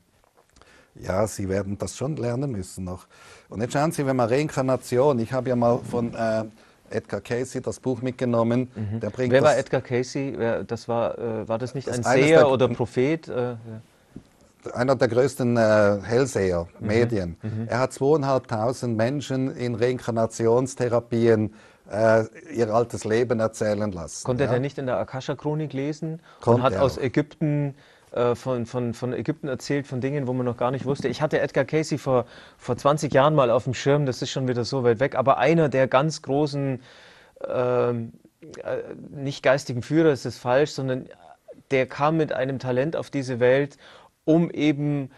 Ja, sie werden das schon lernen müssen noch. Und jetzt schauen Sie, wenn man Reinkarnation, ich habe ja mal von... Äh, Edgar Casey das Buch mitgenommen. Mhm. Der bringt Wer war Edgar Casey? Wer, das war, äh, war das nicht das ein Seher oder Prophet? Äh, ja. Einer der größten äh, Hellseher, mhm. Medien. Mhm. Er hat zweieinhalbtausend Menschen in Reinkarnationstherapien äh, ihr altes Leben erzählen lassen. Konnte ja. er nicht in der Akasha-Chronik lesen Konnte und hat er. aus Ägypten äh, von, von, von Ägypten erzählt, von Dingen, wo man noch gar nicht wusste. Ich hatte Edgar Casey vor, vor 20 Jahren mal auf dem Schirm, das ist schon wieder so weit weg, aber einer der ganz großen, ähm, äh, nicht geistigen Führer ist es falsch, sondern der kam mit einem Talent auf diese Welt, um eben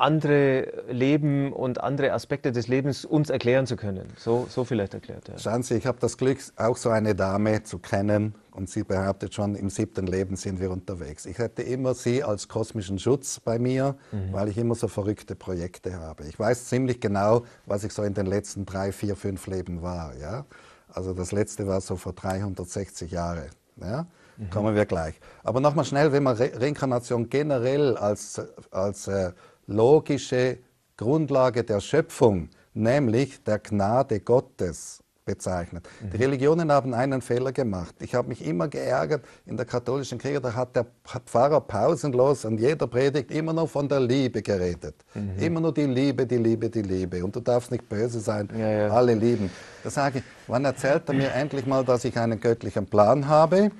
andere Leben und andere Aspekte des Lebens uns erklären zu können. So, so vielleicht erklärt. Ja. Schauen Sie, ich habe das Glück, auch so eine Dame zu kennen und sie behauptet schon, im siebten Leben sind wir unterwegs. Ich hätte immer sie als kosmischen Schutz bei mir, mhm. weil ich immer so verrückte Projekte habe. Ich weiß ziemlich genau, was ich so in den letzten drei, vier, fünf Leben war. Ja? Also das letzte war so vor 360 Jahren. Ja? Mhm. Kommen wir gleich. Aber nochmal schnell, wenn man Re Reinkarnation generell als, als äh, logische Grundlage der Schöpfung, nämlich der Gnade Gottes bezeichnet. Mhm. Die Religionen haben einen Fehler gemacht. Ich habe mich immer geärgert in der katholischen Kirche, da hat der Pfarrer pausenlos an jeder Predigt immer nur von der Liebe geredet. Mhm. Immer nur die Liebe, die Liebe, die Liebe. Und du darfst nicht böse sein, ja, ja. alle lieben. Da sage ich, wann erzählt er mir endlich mal, dass ich einen göttlichen Plan habe,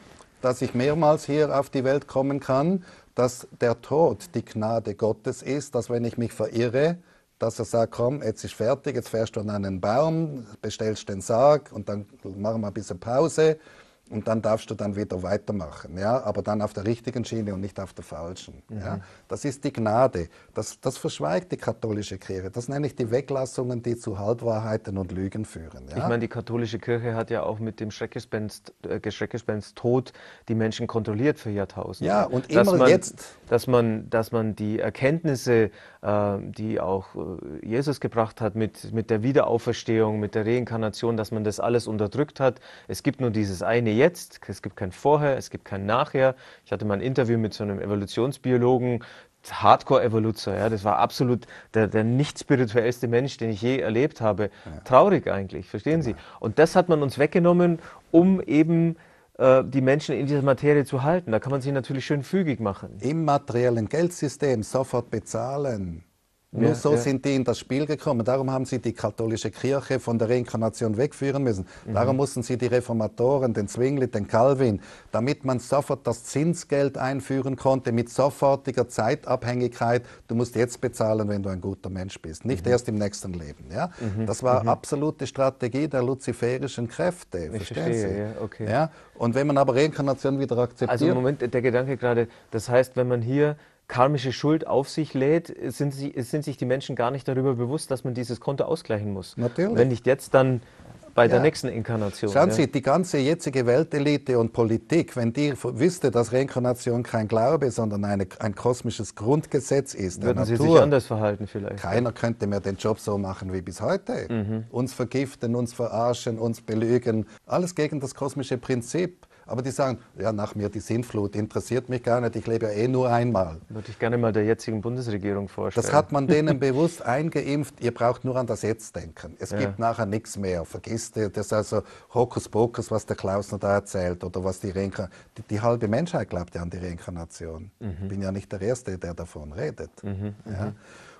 dass ich mehrmals hier auf die Welt kommen kann, dass der Tod die Gnade Gottes ist, dass wenn ich mich verirre, dass er sagt, komm, jetzt ist fertig, jetzt fährst du an einen Baum, bestellst den Sarg und dann machen wir ein bisschen Pause und dann darfst du dann wieder weitermachen, ja, aber dann auf der richtigen Schiene und nicht auf der falschen. Mhm. Ja? Das ist die Gnade. Das, das verschweigt die katholische Kirche. Das nenne ich die Weglassungen, die zu Halbwahrheiten und Lügen führen. Ja? Ich meine, die katholische Kirche hat ja auch mit dem Schreckgespenst, äh, Schreckgespenst Tod die Menschen kontrolliert für Jahrtausende. Ja, und immer jetzt dass man, dass man die Erkenntnisse, äh, die auch äh, Jesus gebracht hat mit, mit der Wiederauferstehung, mit der Reinkarnation, dass man das alles unterdrückt hat. Es gibt nur dieses eine Jetzt, es gibt kein Vorher, es gibt kein Nachher. Ich hatte mal ein Interview mit so einem Evolutionsbiologen, Hardcore-Evoluzer, ja, das war absolut der, der nicht spirituellste Mensch, den ich je erlebt habe. Ja. Traurig eigentlich, verstehen ja. Sie? Und das hat man uns weggenommen, um eben äh, die Menschen in dieser Materie zu halten. Da kann man sich natürlich schön fügig machen. Im materiellen Geldsystem sofort bezahlen. Nur ja, so ja. sind die in das Spiel gekommen. Darum haben sie die katholische Kirche von der Reinkarnation wegführen müssen. Mhm. Darum mussten sie die Reformatoren, den Zwingli, den Calvin, damit man sofort das Zinsgeld einführen konnte mit sofortiger Zeitabhängigkeit. Du musst jetzt bezahlen, wenn du ein guter Mensch bist, nicht mhm. erst im nächsten Leben. Ja? Mhm. Das war mhm. absolute Strategie der luziferischen Kräfte. Ich verstehe, ja, okay. ja? Und wenn man aber Reinkarnation wieder akzeptiert. Also im Moment der Gedanke gerade, das heißt, wenn man hier karmische Schuld auf sich lädt, sind, sie, sind sich die Menschen gar nicht darüber bewusst, dass man dieses Konto ausgleichen muss. Natürlich. Wenn nicht jetzt, dann bei ja. der nächsten Inkarnation. Schauen Sie, die ganze jetzige Weltelite und Politik, wenn die wüsste, dass Reinkarnation kein Glaube, sondern eine, ein kosmisches Grundgesetz ist, würden sie Natur, sich anders verhalten vielleicht. Keiner könnte mehr den Job so machen wie bis heute. Mhm. Uns vergiften, uns verarschen, uns belügen, alles gegen das kosmische Prinzip aber die sagen, ja, nach mir die Sintflut, interessiert mich gar nicht, ich lebe ja eh nur einmal. Würde ich gerne mal der jetzigen Bundesregierung vorstellen. Das hat man denen bewusst eingeimpft, ihr braucht nur an das Jetzt denken. Es ja. gibt nachher nichts mehr, vergisst ihr, das ist also Hokuspokus, was der Klausner da erzählt oder was die Reinkarnation, die, die, halbe Menschheit glaubt ja an die Reinkarnation. Mhm. Ich bin ja nicht der Erste, der davon redet. Mhm. Ja. Mhm.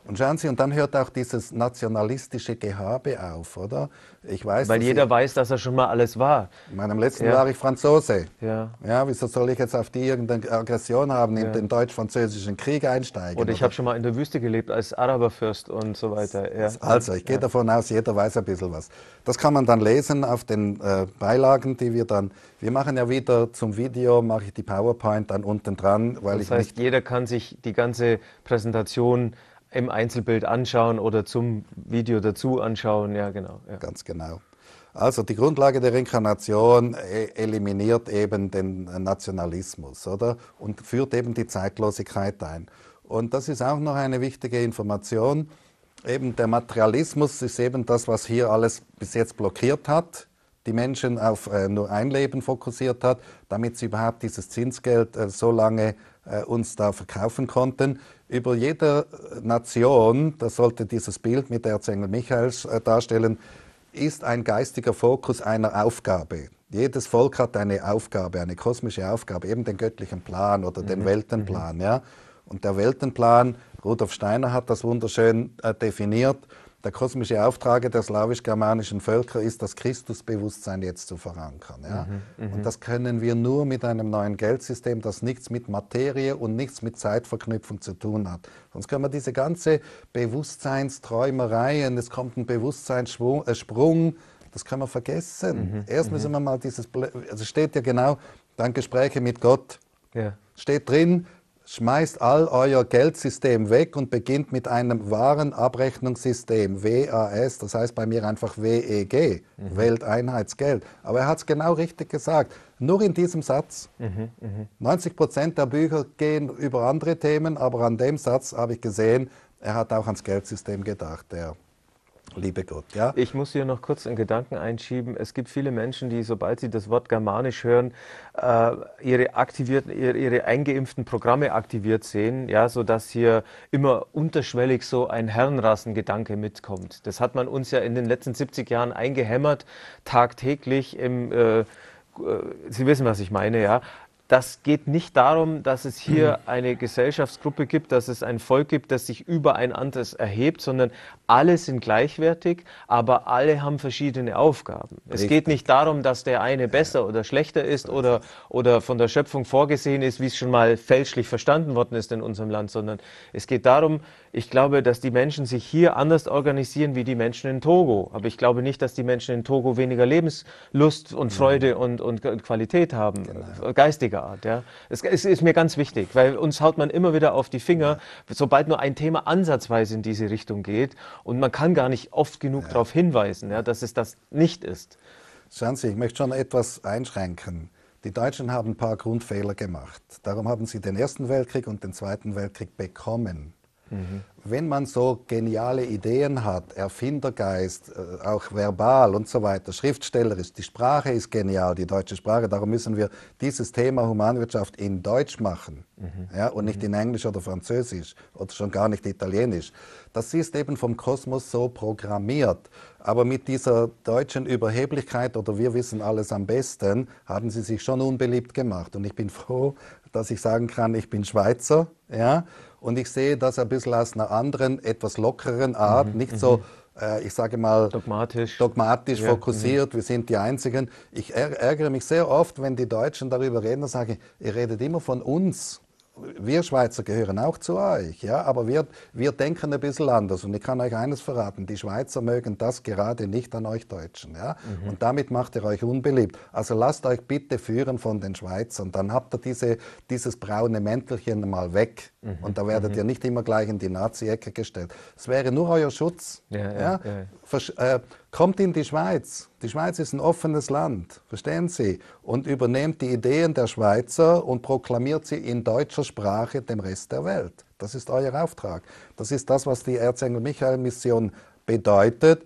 Und schauen Sie, und dann hört auch dieses nationalistische Gehabe auf, oder? Ich weiß, Weil jeder ich, weiß, dass er schon mal alles war. In meinem letzten ja. war ich Franzose. Ja. ja. Wieso soll ich jetzt auf die irgendeine Aggression haben, in ja. den deutsch-französischen Krieg einsteigen? Oder, ich habe schon mal in der Wüste gelebt als Araberfürst und so weiter. Ja. Also, ich gehe davon aus, jeder weiß ein bisschen was. Das kann man dann lesen auf den äh, Beilagen, die wir dann. Wir machen ja wieder zum Video, mache ich die PowerPoint dann unten dran, weil das ich. Das heißt, jeder kann sich die ganze Präsentation im Einzelbild anschauen oder zum Video dazu anschauen, ja genau. Ja. Ganz genau. Also die Grundlage der Reinkarnation e, eliminiert eben den Nationalismus, oder? Und führt eben die Zeitlosigkeit ein. Und das ist auch noch eine wichtige Information. Eben der Materialismus ist eben das, was hier alles bis jetzt blockiert hat, die Menschen auf äh, nur ein Leben fokussiert hat, damit sie überhaupt dieses Zinsgeld äh, so lange äh, uns da verkaufen konnten über jeder Nation, das sollte dieses Bild mit Erzengel Michaels äh, darstellen, ist ein geistiger Fokus einer Aufgabe. Jedes Volk hat eine Aufgabe, eine kosmische Aufgabe, eben den göttlichen Plan oder den mhm. Weltenplan. Mhm. Ja? Und der Weltenplan, Rudolf Steiner hat das wunderschön äh, definiert, der kosmische Auftrag der slawisch-germanischen Völker ist, das Christusbewusstsein jetzt zu verankern. Ja? Mhm, mhm, und das können wir nur mit einem neuen Geldsystem, das nichts mit Materie und nichts mit Zeitverknüpfung zu tun hat. Sonst können wir diese ganze Bewusstseinsträumerei und es kommt ein Bewusstseinssprung, äh, das können wir vergessen. Mhm, mhm, Erst müssen wir mal dieses, also steht ja genau, dann Gespräche mit Gott. Ja. Steht drin, Schmeißt all euer Geldsystem weg und beginnt mit einem Warenabrechnungssystem, WAS, das heißt bei mir einfach WEG, mhm. Welteinheitsgeld. Aber er hat es genau richtig gesagt. Nur in diesem Satz. Mhm, mh. 90 der Bücher gehen über andere Themen, aber an dem Satz habe ich gesehen, er hat auch ans Geldsystem gedacht, der liebe Gott. Ja? Ich muss hier noch kurz einen Gedanken einschieben. Es gibt viele Menschen, die, sobald sie das Wort Germanisch hören, äh, ihre, aktivierten, ihre, ihre, eingeimpften Programme aktiviert sehen, ja, sodass hier immer unterschwellig so ein Herrenrassengedanke mitkommt. Das hat man uns ja in den letzten 70 Jahren eingehämmert, tagtäglich im... Äh, äh, Sie wissen, was ich meine, ja das geht nicht darum, dass es hier mhm. eine Gesellschaftsgruppe gibt, dass es ein Volk gibt, das sich über ein anderes erhebt, sondern alle sind gleichwertig, aber alle haben verschiedene Aufgaben. Richtig. Es geht nicht darum, dass der eine besser oder schlechter ist oder, oder von der Schöpfung vorgesehen ist, wie es schon mal fälschlich verstanden worden ist in unserem Land, sondern es geht darum, ich glaube, dass die Menschen sich hier anders organisieren wie die Menschen in Togo. Aber ich glaube nicht, dass die Menschen in Togo weniger Lebenslust und mhm. Freude und, und, Qualität haben, genau. Äh, geistiger Art. Ja. Es, es, ist mir ganz wichtig, weil uns haut man immer wieder auf die Finger, ja. sobald nur ein Thema ansatzweise in diese Richtung geht. Und man kann gar nicht oft genug ja. darauf hinweisen, ja, dass es das nicht ist. Schauen Sie, ich möchte schon etwas einschränken. Die Deutschen haben ein paar Grundfehler gemacht. Darum haben sie den Ersten Weltkrieg und den Zweiten Weltkrieg bekommen. Wenn man so geniale Ideen hat, Erfindergeist, äh, auch verbal und so weiter, schriftstellerisch, die Sprache ist genial, die deutsche Sprache, darum müssen wir dieses Thema Humanwirtschaft in Deutsch machen mhm. ja, und nicht in Englisch oder Französisch oder schon gar nicht Italienisch. Das ist eben vom Kosmos so programmiert. Aber mit dieser deutschen Überheblichkeit oder wir wissen alles am besten, haben sie sich schon unbeliebt gemacht. Und ich bin froh, dass ich sagen kann, ich bin Schweizer. Ja? Und ich sehe das ein bisschen aus einer anderen, etwas lockeren Art, mhm. nicht mhm. so äh, ich sage mal, dogmatisch, dogmatisch ja, fokussiert, ja. Mhm. wir sind die Einzigen. Ich ärgere mich sehr oft, wenn die Deutschen darüber reden, dann sage ich, ihr redet immer von uns. Wir Schweizer gehören auch zu euch, ja, aber wir, wir denken ein bisschen anders. Und ich kann euch eines verraten, die Schweizer mögen das gerade nicht an euch Deutschen. Ja? Mhm. Und damit macht ihr euch unbeliebt. Also lasst euch bitte führen von den Schweizern, dann habt ihr diese, dieses braune Mäntelchen mal weg. Mhm. Und da werdet mhm. ihr nicht immer gleich in die Nazi-Ecke gestellt. Es wäre nur euer Schutz. Ja, ja, ja. Äh, kommt in die Schweiz. Die Schweiz ist ein offenes Land, verstehen Sie? Und übernehmt die Ideen der Schweizer und proklamiert sie in deutscher Sprache dem Rest der Welt. Das ist euer Auftrag. Das ist das, was die Erzengel Michael-Mission bedeutet.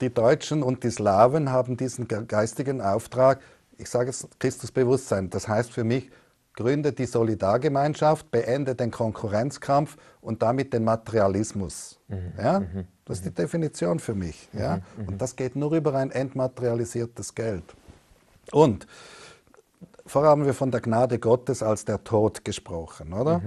Die Deutschen und die Slawen haben diesen geistigen Auftrag, ich sage es Christusbewusstsein. Das heißt für mich, gründet die Solidargemeinschaft, beendet den Konkurrenzkampf und damit den Materialismus. Mhm. Ja? Mhm. Das ist die Definition für mich. Mhm. Ja? Mhm. Und das geht nur über ein entmaterialisiertes Geld. Und vorher haben wir von der Gnade Gottes als der Tod gesprochen, oder?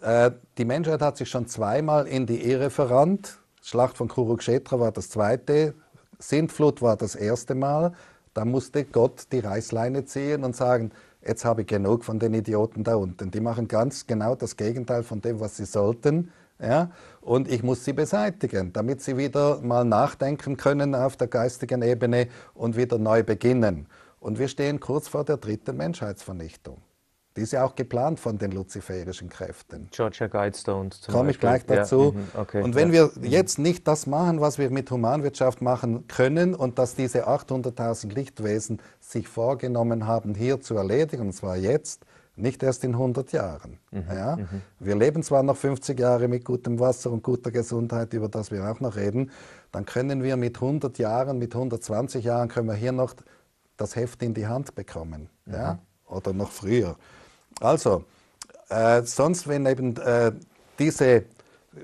Äh, die Menschheit hat sich schon zweimal in die Irre verrannt. Schlacht von Kurukshetra war das zweite, Sintflut war das erste Mal. Da musste Gott die Reißleine ziehen und sagen, jetzt habe ich genug von den Idioten da unten. Die machen ganz genau das Gegenteil von dem, was sie sollten. Ja? Und ich muss sie beseitigen, damit sie wieder mal nachdenken können auf der geistigen Ebene und wieder neu beginnen. Und wir stehen kurz vor der dritten Menschheitsvernichtung. Die ist ja auch geplant von den luziferischen Kräften. Georgia Guidestones zum Komme ich gleich dazu. Ja, mhm, okay, und wenn ja. wir mhm. jetzt nicht das machen, was wir mit Humanwirtschaft machen können und dass diese 800.000 Lichtwesen sich vorgenommen haben, hier zu erledigen, und zwar jetzt, nicht erst in 100 Jahren. Mhm, ja? Mhm. Wir leben zwar noch 50 Jahre mit gutem Wasser und guter Gesundheit, über das wir auch noch reden, dann können wir mit 100 Jahren, mit 120 Jahren, können wir hier noch das Heft in die Hand bekommen. Mhm. Ja? Oder noch früher. Also, äh, sonst, wenn eben äh, diese,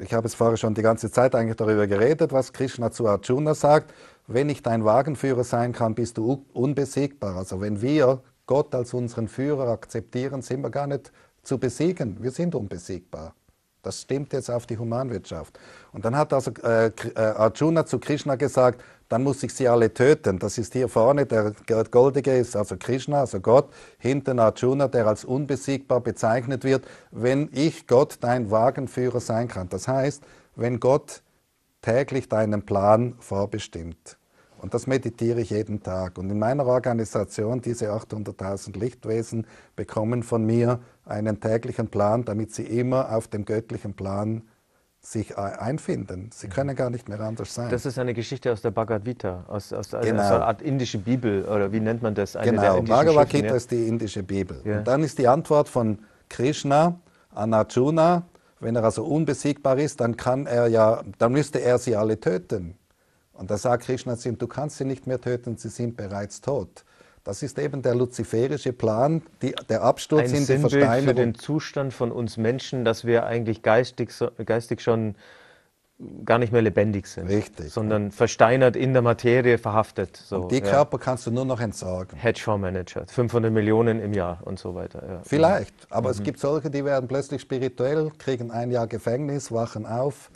ich habe es vorher schon die ganze Zeit eigentlich darüber geredet, was Krishna zu Arjuna sagt, wenn ich dein Wagenführer sein kann, bist du unbesiegbar. Also wenn wir Gott als unseren Führer akzeptieren, sind wir gar nicht zu besiegen. Wir sind unbesiegbar. Das stimmt jetzt auf die Humanwirtschaft. Und dann hat also äh, äh Arjuna zu Krishna gesagt, dann muss ich sie alle töten. Das ist hier vorne, der Goldige ist also Krishna, also Gott, hinten Arjuna, der als unbesiegbar bezeichnet wird, wenn ich Gott dein Wagenführer sein kann. Das heißt, wenn Gott täglich deinen Plan vorbestimmt. Und das meditiere ich jeden Tag. Und in meiner Organisation, diese 800.000 Lichtwesen bekommen von mir einen täglichen Plan, damit sie immer auf dem göttlichen Plan sich äh, einfinden. Sie können mhm. gar nicht mehr anders sein. Das ist eine Geschichte aus der Bhagavad Gita, aus, aus, also genau. aus einer Art indische Bibel oder wie nennt man das? Eine genau, Bhagavad Gita ja. ist die indische Bibel. Ja. Und dann ist die Antwort von Krishna an Arjuna, wenn er also unbesiegbar ist, dann kann er ja, dann müsste er sie alle töten. Und da sagt Krishna zu ihm, du kannst sie nicht mehr töten, sie sind bereits tot. Das ist eben der luziferische Plan, die, der Absturz Ein in die Versteinerung. für den Zustand von uns Menschen, dass wir eigentlich geistig, geistig schon gar nicht mehr lebendig sind, Richtig. sondern versteinert in der Materie verhaftet. So, und die ja. Körper kannst du nur noch entsorgen. Hedgefondsmanager, 500 Millionen im Jahr und so weiter. Ja. Vielleicht, aber mhm. es gibt solche, die werden plötzlich spirituell, kriegen ein Jahr Gefängnis, wachen auf.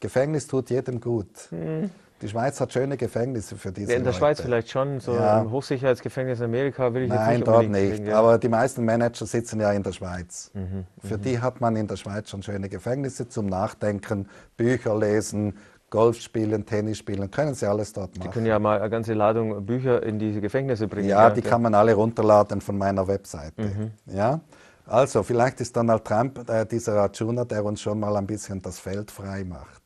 Gefängnis tut jedem gut. Mhm. Die Schweiz hat schöne Gefängnisse für diese ja, In der Leute. Schweiz vielleicht schon, so ja. ein Hochsicherheitsgefängnis in Amerika will ich Nein, jetzt nicht dort nicht. Kriegen, ja. Aber die meisten Manager sitzen ja in der Schweiz. Mhm, für mhm. die hat man in der Schweiz schon schöne Gefängnisse zum Nachdenken, Bücher lesen, Golf spielen, Tennis spielen, können sie alles dort machen. Die können ja mal eine ganze Ladung Bücher in diese Gefängnisse bringen. Ja, ja die kann man alle runterladen von meiner Webseite. Mhm. Ja? Also, vielleicht ist Donald Trump äh, dieser Arjuna, der uns schon mal ein bisschen das Feld frei macht.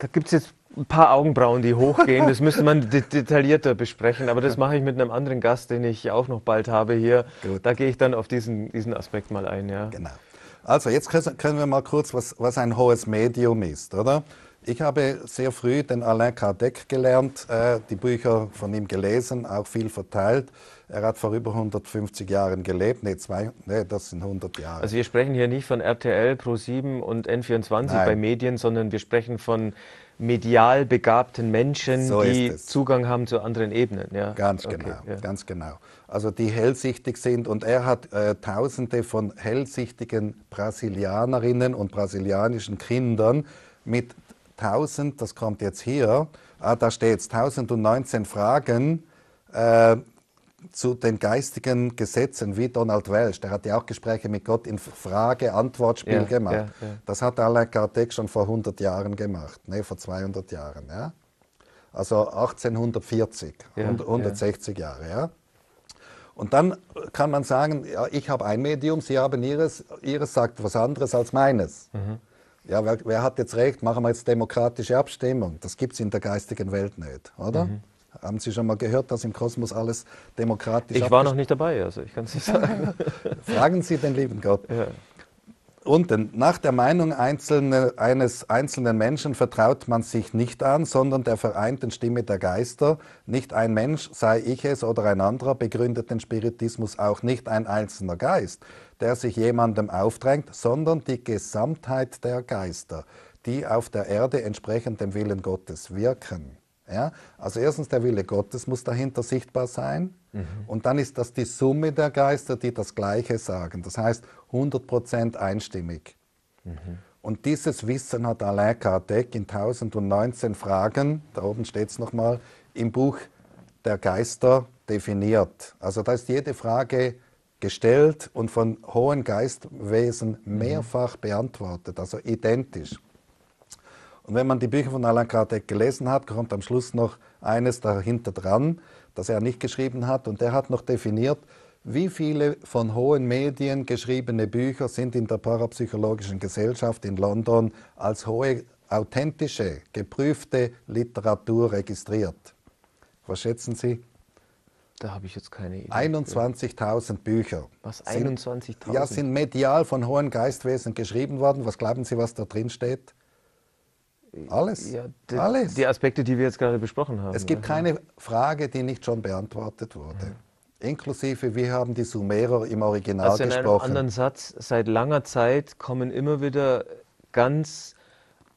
Da gibt es jetzt ein paar Augenbrauen, die hochgehen. Das müsste man detaillierter besprechen, aber das mache ich mit einem anderen Gast, den ich auch noch bald habe hier. Gut. Da gehe ich dann auf diesen, diesen Aspekt mal ein. Ja. Genau. Also jetzt können wir mal kurz, was, was ein hohes Medium ist, oder? Ich habe sehr früh den Alain Kardec gelernt, äh, die Bücher von ihm gelesen, auch viel verteilt. Er hat vor über 150 Jahren gelebt. Nee, zwei, nee das sind 100 Jahre. Also wir sprechen hier nicht von RTL, Pro7 und N24 Nein. bei Medien, sondern wir sprechen von medial begabten Menschen, so die Zugang haben zu anderen Ebenen. Ja. Ganz okay, genau, ja. ganz genau. Also die hellsichtig sind und er hat äh, Tausende von hellsichtigen Brasilianerinnen und brasilianischen Kindern mit 1000, das kommt jetzt hier, ah, da steht es, 1019 Fragen äh, zu den geistigen Gesetzen wie Donald Welsh, der hat ja auch Gespräche mit Gott in Frage-Antwort-Spiel ja, gemacht. Ja, ja. Das hat Alain Kardec schon vor 100 Jahren gemacht, ne, vor 200 Jahren. Ja? Also 1840, 160 Jahre. Ja? Und dann kann man sagen, ich habe ein Medium, Sie haben Ihres, Ihres sagt was anderes als meines. Mhm. Ja, wer, wer, hat jetzt recht, machen wir jetzt demokratische Abstimmung. Das gibt es in der geistigen Welt nicht, oder? Mhm. Haben Sie schon mal gehört, dass im Kosmos alles demokratisch ist? Ich war noch nicht dabei, also ich kann es nicht [LAUGHS] sagen. Fragen Sie den lieben Gott. Ja. Und nach der Meinung einzelne, eines einzelnen Menschen vertraut man sich nicht an, sondern der vereinten Stimme der Geister. Nicht ein Mensch, sei ich es oder ein anderer, begründet den Spiritismus auch nicht ein einzelner Geist, der sich jemandem aufdrängt, sondern die Gesamtheit der Geister, die auf der Erde entsprechend dem Willen Gottes wirken. Ja? Also erstens der Wille Gottes muss dahinter sichtbar sein mhm. und dann ist das die Summe der Geister, die das Gleiche sagen. Das heißt 100% einstimmig. Mhm. Und dieses Wissen hat Alain Kardec in 1019 Fragen, da oben steht es nochmal, im Buch der Geister definiert. Also da ist jede Frage gestellt und von hohen Geistwesen mhm. mehrfach beantwortet, also identisch. Und wenn man die Bücher von Alain Kardec gelesen hat, kommt am Schluss noch eines dahinter dran, das er nicht geschrieben hat. Und er hat noch definiert, wie viele von hohen Medien geschriebene Bücher sind in der Parapsychologischen Gesellschaft in London als hohe, authentische, geprüfte Literatur registriert. Was schätzen Sie? Da habe ich jetzt keine Idee. 21.000 Bücher. Was, 21.000? Ja, sind medial von hohen Geistwesen geschrieben worden. Was glauben Sie, was da drin steht? Alles. Ja, die, alles. Die Aspekte, die wir jetzt gerade besprochen haben. Es gibt also. keine Frage, die nicht schon beantwortet wurde. Mhm. Inklusive, wir haben die Sumerer im Original also in gesprochen. In einem anderen Satz, seit langer Zeit kommen immer wieder ganz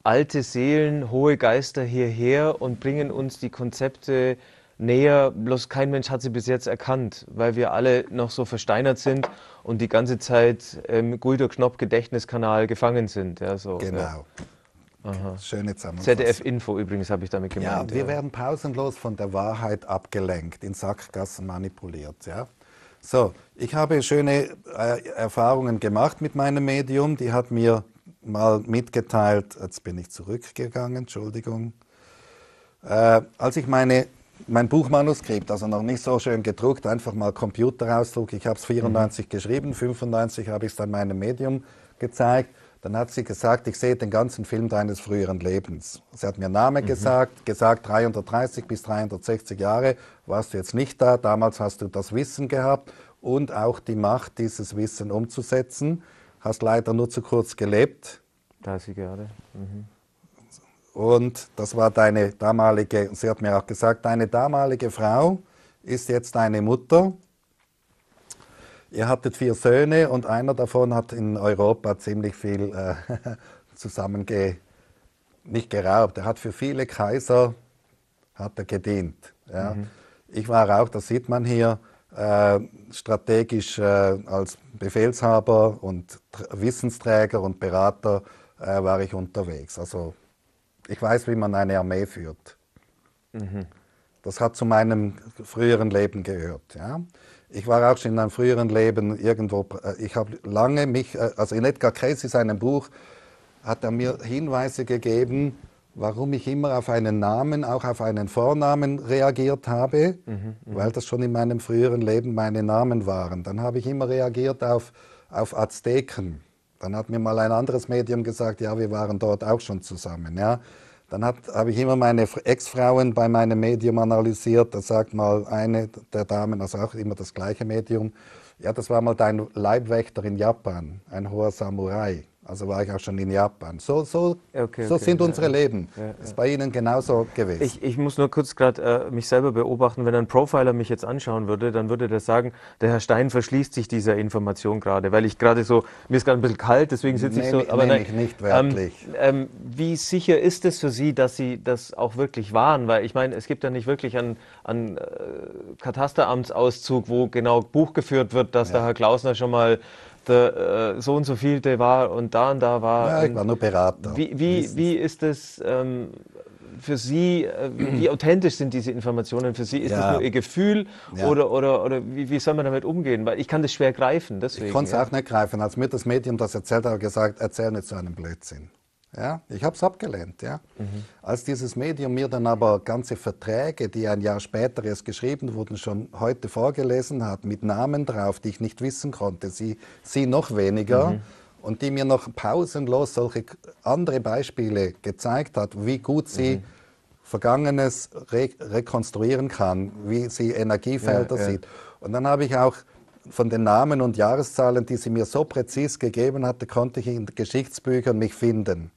alte Seelen, hohe Geister hierher und bringen uns die Konzepte näher, bloß kein Mensch hat sie bis jetzt erkannt, weil wir alle noch so versteinert sind und die ganze Zeit im ähm, Knopf Gedächtniskanal gefangen sind. Ja, so, genau. Ja. Aha. Schöne Zusammenfassung. ZDF-Info übrigens habe ich damit gemeint. Ja, wir ja. werden pausenlos von der Wahrheit abgelenkt, in Sackgassen manipuliert. Ja? So, ich habe schöne äh, Erfahrungen gemacht mit meinem Medium. Die hat mir mal mitgeteilt, jetzt bin ich zurückgegangen, Entschuldigung. Äh, als ich meine, mein Buchmanuskript, also noch nicht so schön gedruckt, einfach mal Computerausdruck, ich habe es 94 mhm. geschrieben, 95 habe ich es dann meinem Medium gezeigt. Dann hat sie gesagt, ich sehe den ganzen Film deines früheren Lebens. Sie hat mir Name mhm. gesagt, gesagt 330 bis 360 Jahre warst du jetzt nicht da, damals hast du das Wissen gehabt und auch die Macht, dieses Wissen umzusetzen. Hast leider nur zu kurz gelebt. 30 Jahre. Mhm. Und das war deine damalige, und sie hat mir auch gesagt, deine damalige Frau ist jetzt deine Mutter Ihr hattet vier Söhne und einer davon hat in Europa ziemlich viel äh, [LAUGHS] zusammenge... nicht geraubt. Er hat für viele Kaiser hat er gedient. Ja. Mhm. Ich war auch, das sieht man hier, äh, strategisch äh, als Befehlshaber und Wissensträger und Berater äh, war ich unterwegs. Also ich weiß, wie man eine Armee führt. Mhm. Das hat zu meinem früheren Leben gehört. Ja? ich war auch schon in einem früheren Leben irgendwo, äh, ich habe lange mich, äh, also in Edgar Cayce seinem Buch hat er mir Hinweise gegeben, warum ich immer auf einen Namen, auch auf einen Vornamen reagiert habe, mhm, mhm, weil das schon in meinem früheren Leben meine Namen waren. Dann habe ich immer reagiert auf, auf Azteken. Dann hat mir mal ein anderes Medium gesagt, ja, wir waren dort auch schon zusammen. Ja. Dann habe hab ich immer meine Ex-Frauen bei meinem Medium analysiert. Da sagt mal eine der Damen, also auch immer das gleiche Medium, ja, das war mal dein Leibwächter in Japan, ein hoher Samurai. Also war ich auch schon in Japan. So, so, okay, so okay, sind ja, unsere Leben. Ja, ist bei Ihnen genauso gewesen. Ich, ich muss nur kurz gerade äh, mich selber beobachten. Wenn ein Profiler mich jetzt anschauen würde, dann würde der sagen, der Herr Stein verschließt sich dieser Information gerade, weil ich gerade so, mir ist gerade ein bisschen kalt, deswegen sitze ich so. Nee, aber nein, ich nicht wirklich. Ähm, ähm, wie sicher ist es für Sie, dass Sie das auch wirklich waren? Weil ich meine, es gibt ja nicht wirklich einen, einen äh, Katasteramtsauszug, wo genau Buch geführt wird, dass der Herr Klausner schon mal der äh, so und so vielte war und da und da war. Ja, ich war nur Berater. Wie, wie, wie ist das ähm, für Sie, äh, wie authentisch sind diese Informationen für Sie? Ist ja. das nur Ihr Gefühl ja. oder, oder, oder wie, wie soll man damit umgehen? Weil ich kann das schwer greifen. Deswegen, ich konnte es ja. auch nicht greifen. Als mir das Medium das erzählt hat, habe ich gesagt, erzähl nicht so einen Blödsinn. Ja, ich habe es abgelehnt. Ja. Mhm. Als dieses Medium mir dann aber ganze Verträge, die ein Jahr später erst geschrieben wurden, schon heute vorgelesen hat, mit Namen drauf, die ich nicht wissen konnte, sie, sie noch weniger, mhm. und die mir noch pausenlos solche andere Beispiele gezeigt hat, wie gut sie mhm. Vergangenes re rekonstruieren kann, wie sie Energiefelder ja, sieht. Und dann habe ich auch von den Namen und Jahreszahlen, die sie mir so präzis gegeben hatte, konnte ich in Geschichtsbüchern mich finden.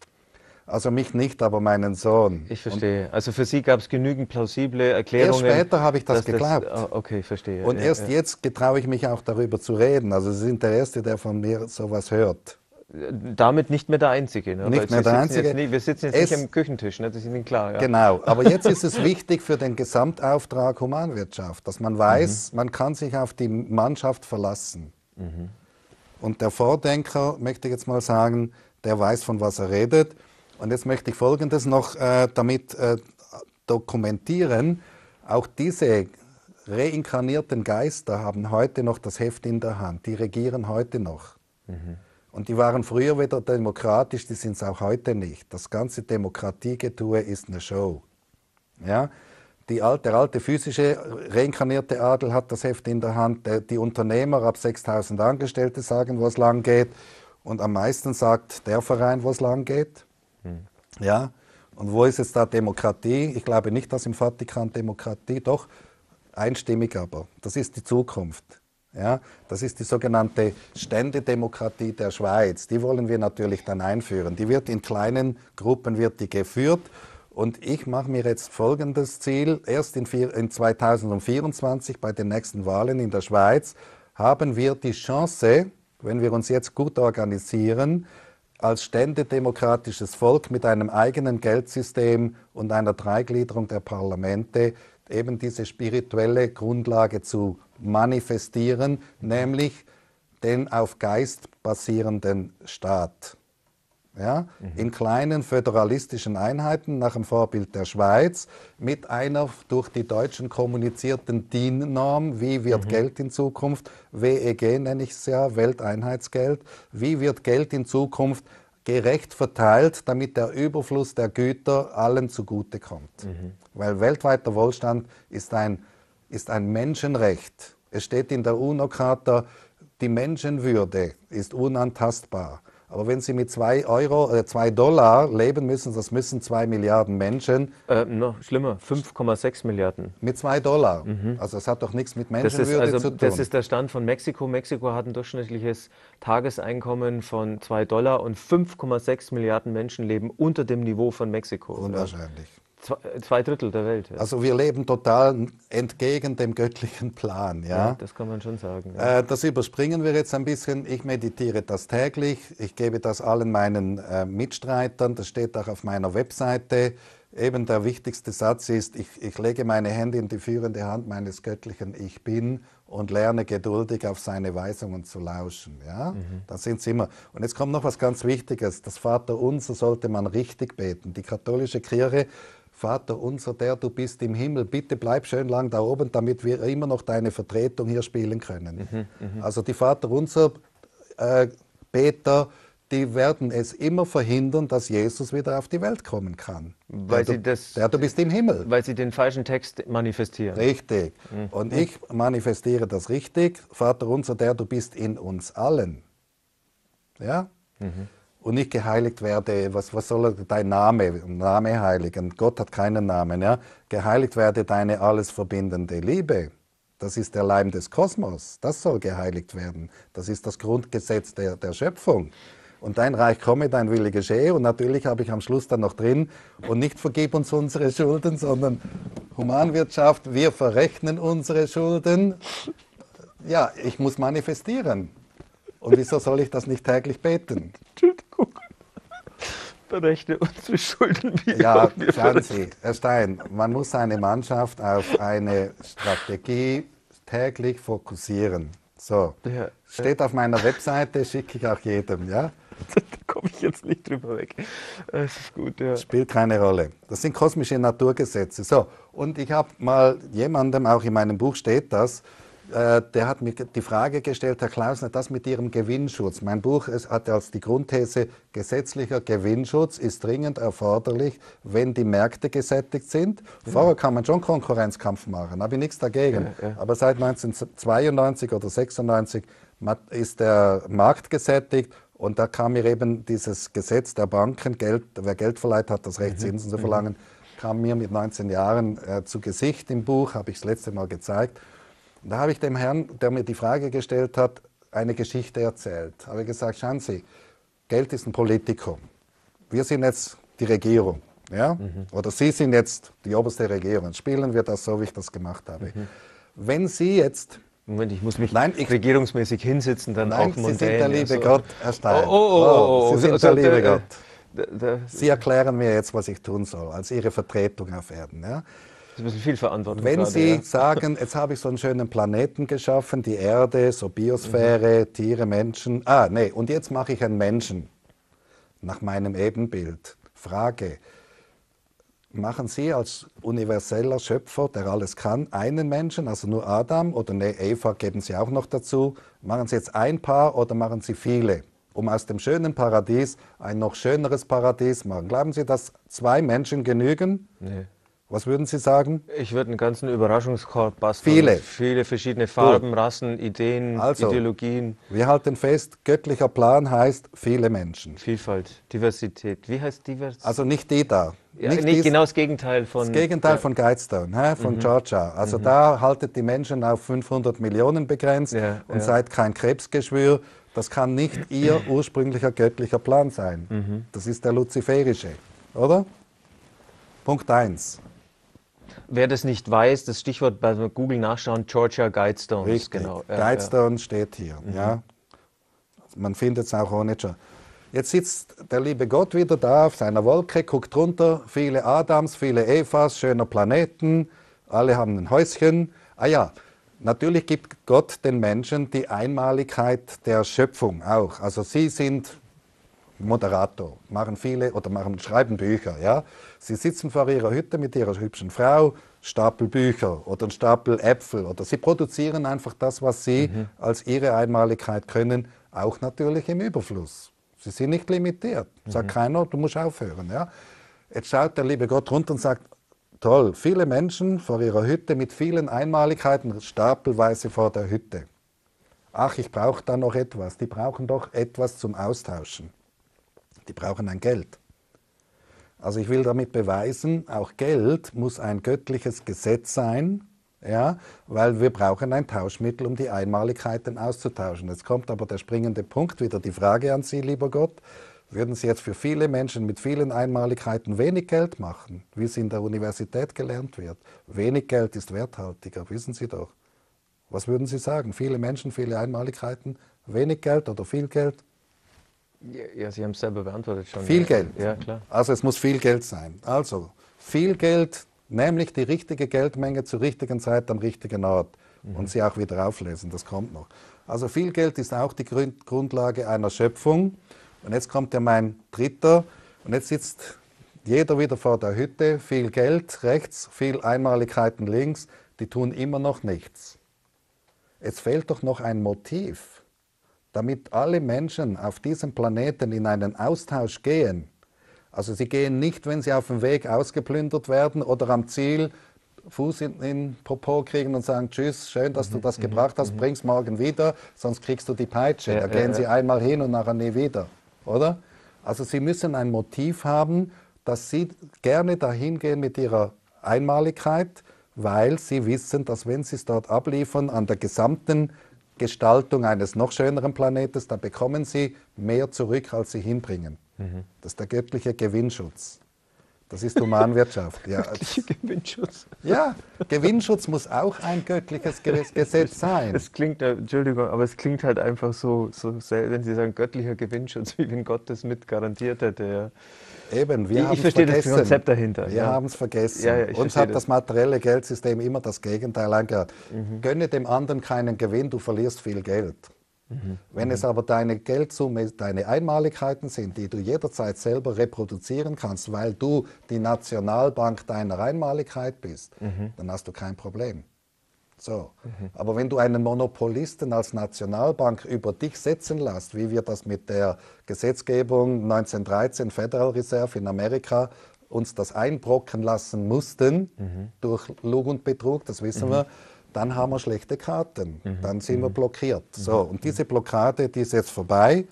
Also mich nicht, aber meinen Sohn. Ich verstehe. Und also für Sie gab es genügend plausible Erklärungen. Erst später habe ich das geglaubt. Das, ah, okay, verstehe. Und ja, erst ja. jetzt getraue ich mich auch darüber zu reden. Also Sie sind der Erste, der von mir sowas hört. Damit nicht mehr der Einzige. Ne? Nicht mehr der Einzige. Nicht, wir sitzen jetzt es, nicht am Küchentisch, ne? das ist Ihnen klar. Ja. Genau, [LAUGHS] aber jetzt ist es wichtig für den Gesamtauftrag Humanwirtschaft, dass man weiß, mhm. man kann sich auf die Mannschaft verlassen. Mhm. Und der Vordenker, möchte ich jetzt mal sagen, der weiß, von was er redet und jetzt möchte ich Folgendes noch äh, damit äh, dokumentieren. Auch diese reinkarnierten Geister haben heute noch das Heft in der Hand. Die regieren heute noch. Mhm. Und die waren früher wieder demokratisch, die sind es auch heute nicht. Das ganze Demokratiegetue ist eine Show. Ja? Alte, der alte physische reinkarnierte Adel hat das Heft in der Hand. Die Unternehmer ab 6000 Angestellte sagen, wo es lang geht. Und am meisten sagt der Verein, wo es lang geht. Ja? Und wo ist jetzt da Demokratie? Ich glaube nicht, dass im Vatikan Demokratie, doch einstimmig aber. Das ist die Zukunft. Ja, das ist die sogenannte Ständedemokratie der Schweiz. Die wollen wir natürlich dann einführen. Die wird in kleinen Gruppen wird die geführt. Und ich mache mir jetzt folgendes Ziel. Erst in, vier, in 2024 bei den nächsten Wahlen in der Schweiz haben wir die Chance, wenn wir uns jetzt gut organisieren, als ständedemokratisches Volk mit einem eigenen Geldsystem und einer Dreigliederung der Parlamente eben diese spirituelle Grundlage zu manifestieren, nämlich den auf Geist basierenden Staat ja, mhm. in kleinen föderalistischen Einheiten nach dem Vorbild der Schweiz mit einer durch die Deutschen kommunizierten DIN-Norm, wie wird mhm. Geld in Zukunft, WEG nenne ich es ja, Welteinheitsgeld, wie wird Geld in Zukunft gerecht verteilt, damit der Überfluss der Güter allen zugutekommt. Mhm. Weil weltweiter Wohlstand ist ein, ist ein Menschenrecht. Es steht in der UNO-Charta, die Menschenwürde ist unantastbar. Aber wenn Sie mit 2 Euro oder äh, 2 Dollar leben müssen, das müssen 2 Milliarden Menschen. Äh, noch schlimmer, 5,6 Milliarden. Mit 2 Dollar. Mhm. Also das hat doch nichts mit Menschenwürde also, zu tun. Das ist der Stand von Mexiko. Mexiko hat ein durchschnittliches Tageseinkommen von 2 Dollar und 5,6 Milliarden Menschen leben unter dem Niveau von Mexiko. Unwahrscheinlich. Ja. Äh, zwei Drittel der Welt. Ja. Also wir leben total entgegen dem göttlichen Plan. Ja, ja das kann man schon sagen. Ja. Äh, das überspringen wir jetzt ein bisschen. Ich meditiere das täglich. Ich gebe das allen meinen äh, Mitstreitern. Das steht auch auf meiner Webseite. Eben der wichtigste Satz ist, ich, ich lege meine Hände in die führende Hand meines göttlichen Ich Bin und lerne geduldig auf seine Weisungen zu lauschen. Ja? Mhm. Da sind sie immer. Und jetzt kommt noch was ganz Wichtiges. Das Vaterunser sollte man richtig beten. Die katholische Kirche Vater unser, der du bist im Himmel, bitte bleib schön lang da oben, damit wir immer noch deine Vertretung hier spielen können. Mhm, mhm. also die Vater unser äh, die werden es immer verhindern, dass Jesus wieder auf die Welt kommen kann. Weil der, sie das, der du bist im Himmel. Weil sie den falschen Text manifestieren. Richtig. Mhm. Und ich manifestiere das richtig. Vater unser, der du bist in uns allen. Ja? Mhm und nicht geheiligt werde, was, was soll dein Name, Name heiligen? Gott hat keinen Namen. Ja? Geheiligt werde deine alles verbindende Liebe. Das ist der Leim des Kosmos. Das soll geheiligt werden. Das ist das Grundgesetz der, der Schöpfung. Und dein Reich komme, dein Wille geschehe. Und natürlich habe ich am Schluss dann noch drin, und nicht vergib uns unsere Schulden, sondern Humanwirtschaft, wir verrechnen unsere Schulden. Ja, ich muss manifestieren. Und wieso soll ich das nicht täglich beten? Entschuldigung. Berechne unsere Schulden wieder. Ja, schauen Sie, Herr Stein, man muss seine Mannschaft auf eine Strategie täglich fokussieren. So, steht auf meiner Webseite, schicke ich auch jedem, ja? da komme ich jetzt nicht drüber weg. Es ist gut, ja. Spielt keine Rolle. Das sind kosmische Naturgesetze. So, und ich habe mal jemandem, auch in meinem Buch steht das, äh, der hat mir die Frage gestellt, Herr Klausner, das mit Ihrem Gewinnschutz. Mein Buch hat als die Grundthese, gesetzlicher Gewinnschutz ist dringend erforderlich, wenn die Märkte gesättigt sind. Ja. Vorher kann man schon Konkurrenzkampf machen, habe ich nichts dagegen. Ja, ja. Aber seit 1992 oder 1996 ist der Markt gesättigt und da kam mir eben dieses Gesetz der Banken, Geld, wer Geld verleiht, hat das Recht, mhm. Zinsen zu mhm. verlangen, kam mir mit 19 Jahren äh, zu Gesicht im Buch, habe ich das letzte Mal gezeigt. Da habe ich dem Herrn, der mir die Frage gestellt hat, eine Geschichte erzählt. Da habe ich gesagt, schauen Sie, Geld ist ein Politikum. Wir sind jetzt die Regierung. Ja? Mhm. Oder Sie sind jetzt die oberste Regierung. Spielen wir das so, wie ich das gemacht habe. Mhm. Wenn Sie jetzt Moment, ich muss mich nein, ich, regierungsmäßig hinsetzen, dann nein, auch Sie sind der liebe also. Gott, Herr Stein. Oh, oh, oh, oh, oh Sie oh, sind also, der liebe der, Gott. Der, der, Sie erklären mir jetzt, was ich tun soll, als Ihre Vertretung auf Erden. Ja? Das ist ein viel Verantwortung. Wenn gerade, Sie ja. sagen, jetzt habe ich so einen schönen Planeten geschaffen, die Erde, so Biosphäre, mhm. Tiere, Menschen. Ah, nee, und jetzt mache ich einen Menschen nach meinem Ebenbild. Frage. Machen Sie als universeller Schöpfer, der alles kann, einen Menschen, also nur Adam oder ne, Eva geben Sie auch noch dazu. Machen Sie jetzt ein Paar oder machen Sie viele? um aus dem schönen Paradies ein noch schöneres Paradies machen. Glauben Sie, dass zwei Menschen genügen? Nee. Was würden Sie sagen? Ich würde einen ganzen Überraschungskorb basteln. Viele. Viele verschiedene Farben, Gut. Rassen, Ideen, also, Ideologien. Wir halten fest, göttlicher Plan heißt viele Menschen. Vielfalt, Diversität. Wie heißt Diversität? Also nicht die da. Ja, nicht, nicht dies, genau das Gegenteil von. Das Gegenteil ja. von Guidestone, he, von mhm. Georgia. Also mhm. da haltet die Menschen auf 500 Millionen begrenzt ja, und seid kein Krebsgeschwür. Das kann nicht ihr [CLEARS THROAT] ursprünglicher göttlicher Plan sein. Mhm. Das ist der luziferische, oder? Punkt 1. Wer das nicht weiß, das Stichwort bei Google nachschauen, Georgia Guidestones. Richtig. Genau. Guidestones ja. steht hier. Mhm. Ja. Also man findet es auch ohne Georgia. Jetzt sitzt der liebe Gott wieder da auf seiner Wolke, guckt runter, viele Adams, viele Evas, schöner Planeten, alle haben ein Häuschen. Ah ja, natürlich gibt Gott den Menschen die Einmaligkeit der Schöpfung auch. Also sie sind Moderator, machen viele oder machen, schreiben Bücher. Ja? Sie sitzen vor ihrer Hütte mit ihrer hübschen Frau, Stapel Bücher oder ein Stapel Äpfel oder sie produzieren einfach das, was sie mhm. als ihre Einmaligkeit können, auch natürlich im Überfluss. Sie sind nicht limitiert. Sagt mhm. keiner, du musst aufhören. Ja? Jetzt schaut der liebe Gott runter und sagt, toll, viele Menschen vor ihrer Hütte mit vielen Einmaligkeiten, stapelweise vor der Hütte ach, ich brauche da noch etwas. Die brauchen doch etwas zum Austauschen. Die brauchen ein Geld. Also ich will damit beweisen, auch Geld muss ein göttliches Gesetz sein, ja, weil wir brauchen ein Tauschmittel, um die Einmaligkeiten auszutauschen. Jetzt kommt aber der springende Punkt, wieder die Frage an Sie, lieber Gott. Würden Sie jetzt für viele Menschen mit vielen Einmaligkeiten wenig Geld machen, wie es in der Universität gelernt wird? Wenig Geld ist werthaltiger, wissen Sie doch. Was würden Sie sagen? Viele Menschen, viele Einmaligkeiten, wenig Geld oder viel Geld? Ja, Sie haben es selber beantwortet schon. Viel ja. Geld. Ja, klar. Also es muss viel Geld sein. Also viel Geld, nämlich die richtige Geldmenge zur richtigen Zeit am richtigen Ort mhm. und sie auch wieder auflesen, das kommt noch. Also viel Geld ist auch die Grundlage einer Schöpfung. Und jetzt kommt ja mein dritter und jetzt sitzt jeder wieder vor der Hütte, viel Geld rechts, viel Einmaligkeiten links, die tun immer noch nichts. Es fehlt doch noch ein Motiv damit alle Menschen auf diesem Planeten in einen Austausch gehen. Also sie gehen nicht, wenn sie auf dem Weg ausgeplündert werden oder am Ziel Fuß in den Popo kriegen und sagen, tschüss, schön, dass du mhm, das mhm, gebracht hast, mhm. bring's morgen wieder, sonst kriegst du die Peitsche. da gehen sie einmal hin und nachher nie wieder, oder? Also sie müssen ein Motiv haben, dass sie gerne dahin gehen mit ihrer Einmaligkeit, weil sie wissen, dass wenn sie es dort abliefern, an der gesamten Gestaltung eines noch schöneren Planetes, da bekommen sie mehr zurück, als sie hinbringen. Mhm. Das ist der göttliche Gewinnschutz. Das ist Humanwirtschaft. Ja. [LAUGHS] Gewinnschutz. Ja, Gewinnschutz muss auch ein göttliches [LAUGHS] Gesetz sein. Es klingt, äh, Entschuldigung, aber es klingt halt einfach so, so wenn Sie sagen göttlicher Gewinnschutz, [LAUGHS] wie wenn Gott das mit garantiert hätte. Ja. Eben, wir haben Ich verstehe das Konzept dahinter. Wir ja. haben es vergessen. Ja, Uns hat das. das materielle Geldsystem immer das Gegenteil angehört. Mhm. Gönne dem anderen keinen Gewinn, du verlierst viel Geld. Wenn es aber deine Geldsumme, deine Einmaligkeiten sind, die du jederzeit selber reproduzieren kannst, weil du die Nationalbank deiner Einmaligkeit bist, mhm. dann hast du kein Problem. So. Mhm. Aber wenn du einen Monopolisten als Nationalbank über dich setzen lässt, wie wir das mit der Gesetzgebung 1913 Federal Reserve in Amerika uns das einbrocken lassen mussten durch Lug und Betrug, das wissen wir, dann haben wir schlechte Karten, mhm. dann sind mhm. wir blockiert. So, mhm. und diese Blockade, die ist jetzt vorbei,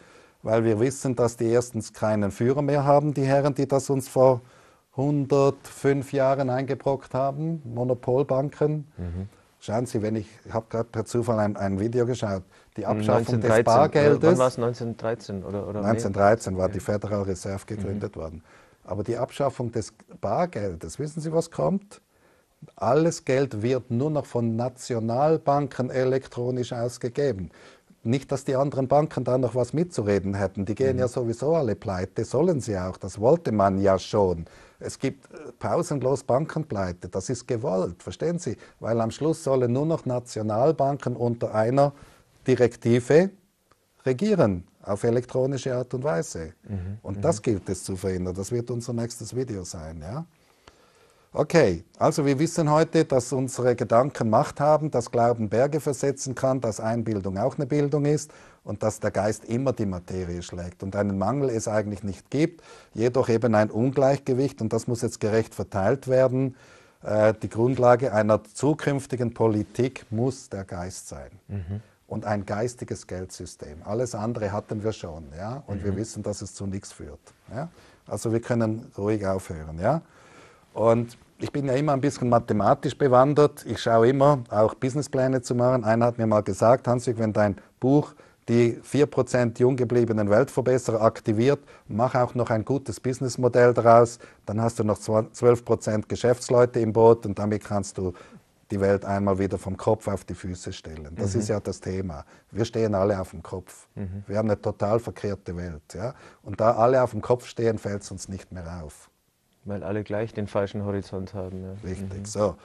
weil wir wissen, dass die erstens keinen Führer mehr haben, die Herren, die das uns vor 105 Jahren eingebrockt haben, Monopolbanken. Mhm. Schauen Sie, wenn ich, ich habe gerade per Zufall ein, ein, Video geschaut, die mhm, Abschaffung 1913, des Bargeldes. Wann war es 1913 oder, oder 1913 nee? war die Federal Reserve gegründet mhm. worden. Aber die Abschaffung des Bargeldes, wissen Sie, was kommt? alles Geld wird nur noch von Nationalbanken elektronisch ausgegeben. Nicht, dass die anderen Banken da noch was mitzureden hätten. Die gehen mhm. ja sowieso alle pleite, sollen sie auch. Das wollte man ja schon. Es gibt äh, pausenlos Bankenpleite. Das ist gewollt, verstehen Sie? Weil am Schluss sollen nur noch Nationalbanken unter einer Direktive regieren auf elektronische Art und Weise. Mhm. Und mhm. das gilt es zu verhindern. Das wird unser nächstes Video sein. Ja? Okay, also wir wissen heute, dass unsere Gedanken Macht haben, dass Glauben Berge versetzen kann, dass Einbildung auch eine Bildung ist und dass der Geist immer die Materie schlägt und einen Mangel es eigentlich nicht gibt, jedoch eben ein Ungleichgewicht und das muss jetzt gerecht verteilt werden. Äh, die Grundlage einer zukünftigen Politik muss der Geist sein. Mhm. Und ein geistiges Geldsystem. Alles andere hatten wir schon, ja. Und mhm. wir wissen, dass es zu nichts führt. Ja? Also wir können ruhig aufhören, ja. Und ich bin ja immer ein bisschen mathematisch bewandert. Ich schaue immer, auch Businesspläne zu machen. Einer hat mir mal gesagt, Hanswig, wenn dein Buch die 4% jung gebliebenen Weltverbesserer aktiviert, mach auch noch ein gutes Businessmodell daraus, dann hast du noch 12% Geschäftsleute im Boot und damit kannst du die Welt einmal wieder vom Kopf auf die Füße stellen. Das mhm. ist ja das Thema. Wir stehen alle auf dem Kopf. Mhm. Wir haben eine total verkehrte Welt. Ja? Und da alle auf dem Kopf stehen, fällt es uns nicht mehr auf. Weil alle gleich den falschen Horizont haben. Ja. Richtig. Mhm. So.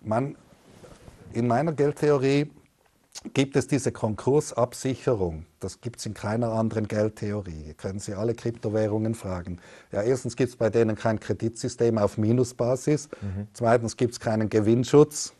Man, in meiner Geldtheorie gibt es diese Konkursabsicherung. Das gibt es in keiner anderen Geldtheorie. Können Sie alle Kryptowährungen fragen. Ja, erstens gibt es bei denen kein Kreditsystem auf Minusbasis. Mhm. Zweitens gibt es keinen Gewinnschutz.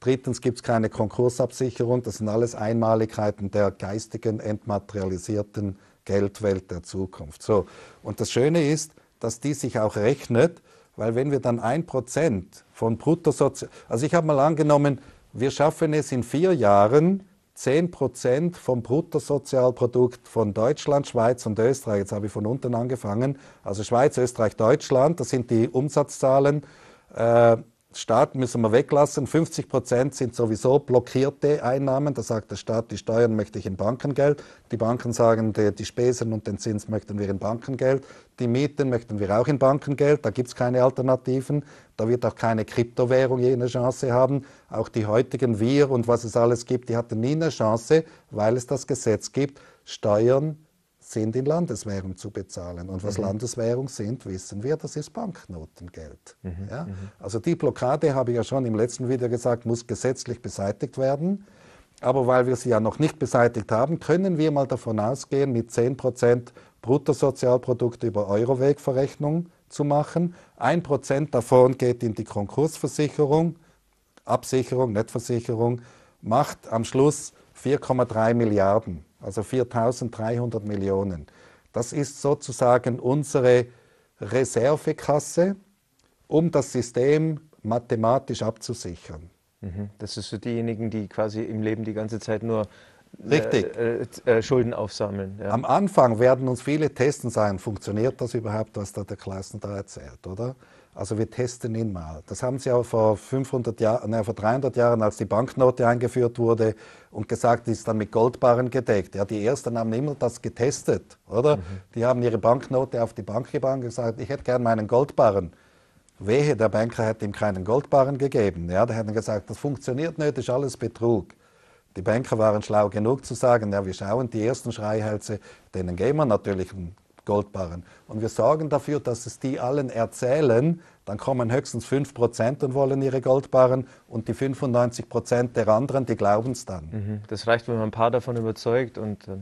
Drittens gibt es keine Konkursabsicherung. Das sind alles Einmaligkeiten der geistigen, entmaterialisierten Geldwelt der Zukunft. So. Und das Schöne ist, dass die sich auch rechnet, weil wenn wir dann ein Prozent von Bruttosozial... Also ich habe mal angenommen, wir schaffen es in vier Jahren, zehn Prozent vom Bruttosozialprodukt von Deutschland, Schweiz und Österreich, jetzt habe ich von unten angefangen, also Schweiz, Österreich, Deutschland, das sind die Umsatzzahlen, äh, Staat müssen wir weglassen. 50 Prozent sind sowieso blockierte Einnahmen. Da sagt der Staat, die Steuern möchte ich in Bankengeld. Die Banken sagen, die, die Spesen und den Zins möchten wir in Bankengeld. Die Mieten möchten wir auch in Bankengeld. Da gibt es keine Alternativen. Da wird auch keine Kryptowährung je eine Chance haben. Auch die heutigen Wir und was es alles gibt, die hatten nie eine Chance, weil es das Gesetz gibt. Steuern sind in Landeswährung zu bezahlen. Und was mhm. Landeswährung sind, wissen wir, das ist Banknotengeld. Mhm. Ja? Mhm. Also die Blockade, habe ich ja schon im letzten Video gesagt, muss gesetzlich beseitigt werden. Aber weil wir sie ja noch nicht beseitigt haben, können wir mal davon ausgehen, mit 10% Bruttosozialprodukt über Eurowegverrechnung zu machen. 1% davon geht in die Konkursversicherung, Absicherung, Nettversicherung, macht am Schluss 4,3 Milliarden also 4.300 Millionen. Das ist sozusagen unsere Reservekasse, um das System mathematisch abzusichern. Mhm. Das ist für diejenigen, die quasi im Leben die ganze Zeit nur äh, Richtig. Äh, äh, Schulden aufsammeln. Ja. Am Anfang werden uns viele testen sein, funktioniert das überhaupt, was da der Klassen da erzählt, oder? Also wir testen ihn mal. Das haben sie auch vor, 500 Jahr, nein, vor 300 Jahren, als die Banknote eingeführt wurde und gesagt, die ist dann mit Goldbarren gedeckt. Ja, die Ersten haben immer das getestet, oder? Mhm. Die haben ihre Banknote auf die Bank gebannt und gesagt, ich hätte gern meinen Goldbarren. Wehe, der Banker hätte ihm keinen Goldbarren gegeben. Ja, die hätten gesagt, das funktioniert nicht, ist alles Betrug. Die Banker waren schlau genug zu sagen, ja, wir schauen die ersten Schreihälse, denen geben wir natürlich einen Goldbarren. Und wir sorgen dafür, dass es die allen erzählen, dann kommen höchstens 5% und wollen ihre Goldbarren und die 95% der anderen, die glauben es dann. Mhm. Das reicht, wenn man ein paar davon überzeugt und. Äh,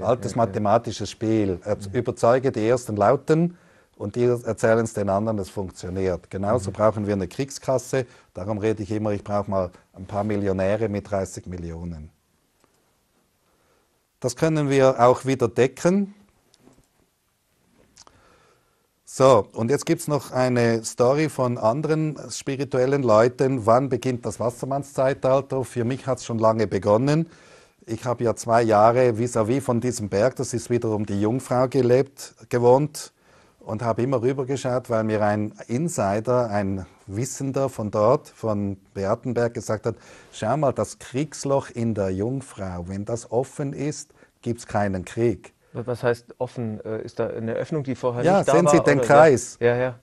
Altes ja, mathematisches Spiel. Mhm. Überzeuge die ersten Lauten und die erzählen es den anderen, es funktioniert. Genauso mhm. brauchen wir eine Kriegskasse. Darum rede ich immer, ich brauche mal ein paar Millionäre mit 30 Millionen. Das können wir auch wieder decken so, und jetzt gibt es noch eine Story von anderen spirituellen Leuten. Wann beginnt das Wassermannszeitalter? Für mich hat es schon lange begonnen. Ich habe ja zwei Jahre vis-à-vis -vis von diesem Berg, das ist wiederum die Jungfrau, gelebt, gewohnt und habe immer rübergeschaut, weil mir ein Insider, ein Wissender von dort, von Beatenberg, gesagt hat, schau mal, das Kriegsloch in der Jungfrau, wenn das offen ist, gibt es keinen Krieg. Was heißt offen? Äh, ist da eine Öffnung, die vorher ja, nicht da war? Ja, sehen Sie den Kreis. Ja, ja.